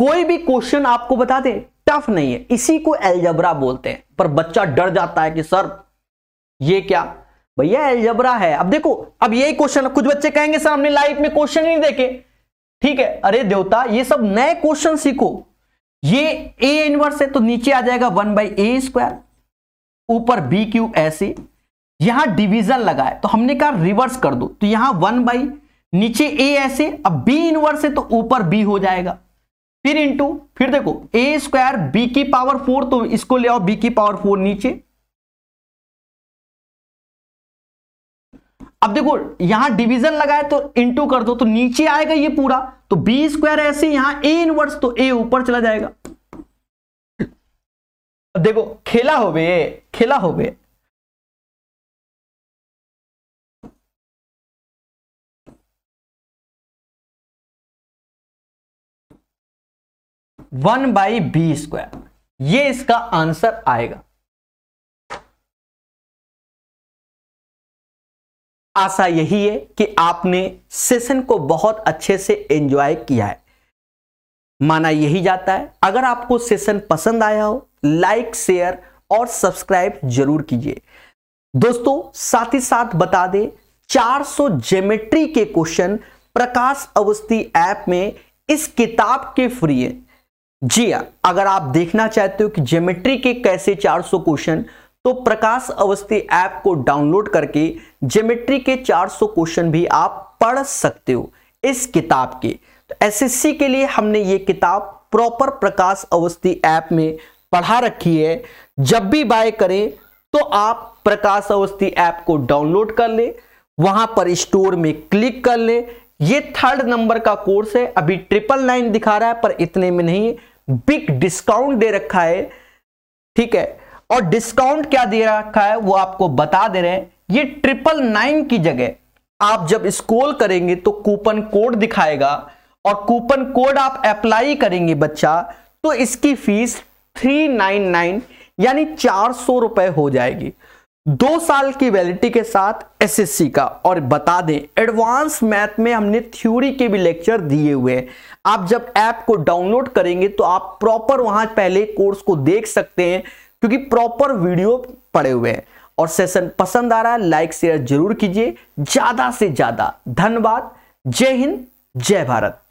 कोई भी क्वेश्चन आपको बता दें टफ नहीं है इसी को एल्जबरा बोलते हैं पर बच्चा डर जाता है कि सर ये क्या भैया एलजबरा है अब देखो अब यही क्वेश्चन कुछ बच्चे कहेंगे सर हमने लाइफ में क्वेश्चन नहीं देखे ठीक है अरे देवता ये सब नए क्वेश्चन सीखो ये ए इनवर्स है तो नीचे आ जाएगा वन बाई ए स्क्वायर ऊपर बी क्यू ऐसे यहां डिवीजन लगा है तो हमने कहा रिवर्स कर दो तो यहां वन बाई नीचे ए ऐसे अब बी इनवर्स है तो ऊपर बी हो जाएगा फिर इंटू फिर देखो ए स्क्वायर बी की पावर फोर तो इसको ले आओ बी की पावर फोर नीचे अब देखो यहां डिवीजन लगाए तो इनटू कर दो तो नीचे आएगा ये पूरा तो बी स्क्वायर ऐसे यहां ए इनवर्स तो ए ऊपर चला जाएगा अब देखो खेला हो गए खेला हो गए वन बाई बी स्क्वायर ये इसका आंसर आएगा आशा यही है कि आपने सेशन को बहुत अच्छे से एंजॉय किया है माना यही जाता है अगर आपको सेशन पसंद आया हो लाइक शेयर और सब्सक्राइब जरूर कीजिए दोस्तों साथ ही साथ बता दें 400 ज्योमेट्री के क्वेश्चन प्रकाश अवस्थी ऐप में इस किताब के फ्री है जी हाँ अगर आप देखना चाहते हो कि ज्योमेट्री के कैसे 400 क्वेश्चन तो प्रकाश अवस्थी ऐप को डाउनलोड करके ज्योमेट्री के 400 क्वेश्चन भी आप पढ़ सकते हो इस किताब के तो एसएससी के लिए हमने ये किताब प्रॉपर प्रकाश अवस्थी ऐप में पढ़ा रखी है जब भी बाय करें तो आप प्रकाश अवस्थी ऐप को डाउनलोड कर ले वहां पर स्टोर में क्लिक कर ले ये थर्ड नंबर का कोर्स है अभी ट्रिपल नाइन दिखा रहा है पर इतने में नहीं बिग डिस्काउंट दे रखा है ठीक है और डिस्काउंट क्या दे रखा है वो आपको बता दे रहे हैं ये ट्रिपल नाइन की जगह आप जब स्कोल करेंगे तो कूपन कोड दिखाएगा और कूपन कोड आप अप्लाई करेंगे बच्चा तो इसकी फीस थ्री नाइन नाइन यानी चार सौ रुपए हो जाएगी दो साल की वैलिडिटी के साथ एसएससी का और बता दें एडवांस मैथ में हमने थ्योरी के भी लेक्चर दिए हुए हैं आप जब ऐप को डाउनलोड करेंगे तो आप प्रॉपर वहां पहले कोर्स को देख सकते हैं क्योंकि प्रॉपर वीडियो पड़े हुए हैं और सेशन पसंद आ रहा है लाइक शेयर जरूर कीजिए ज्यादा से ज्यादा धन्यवाद जय हिंद जय भारत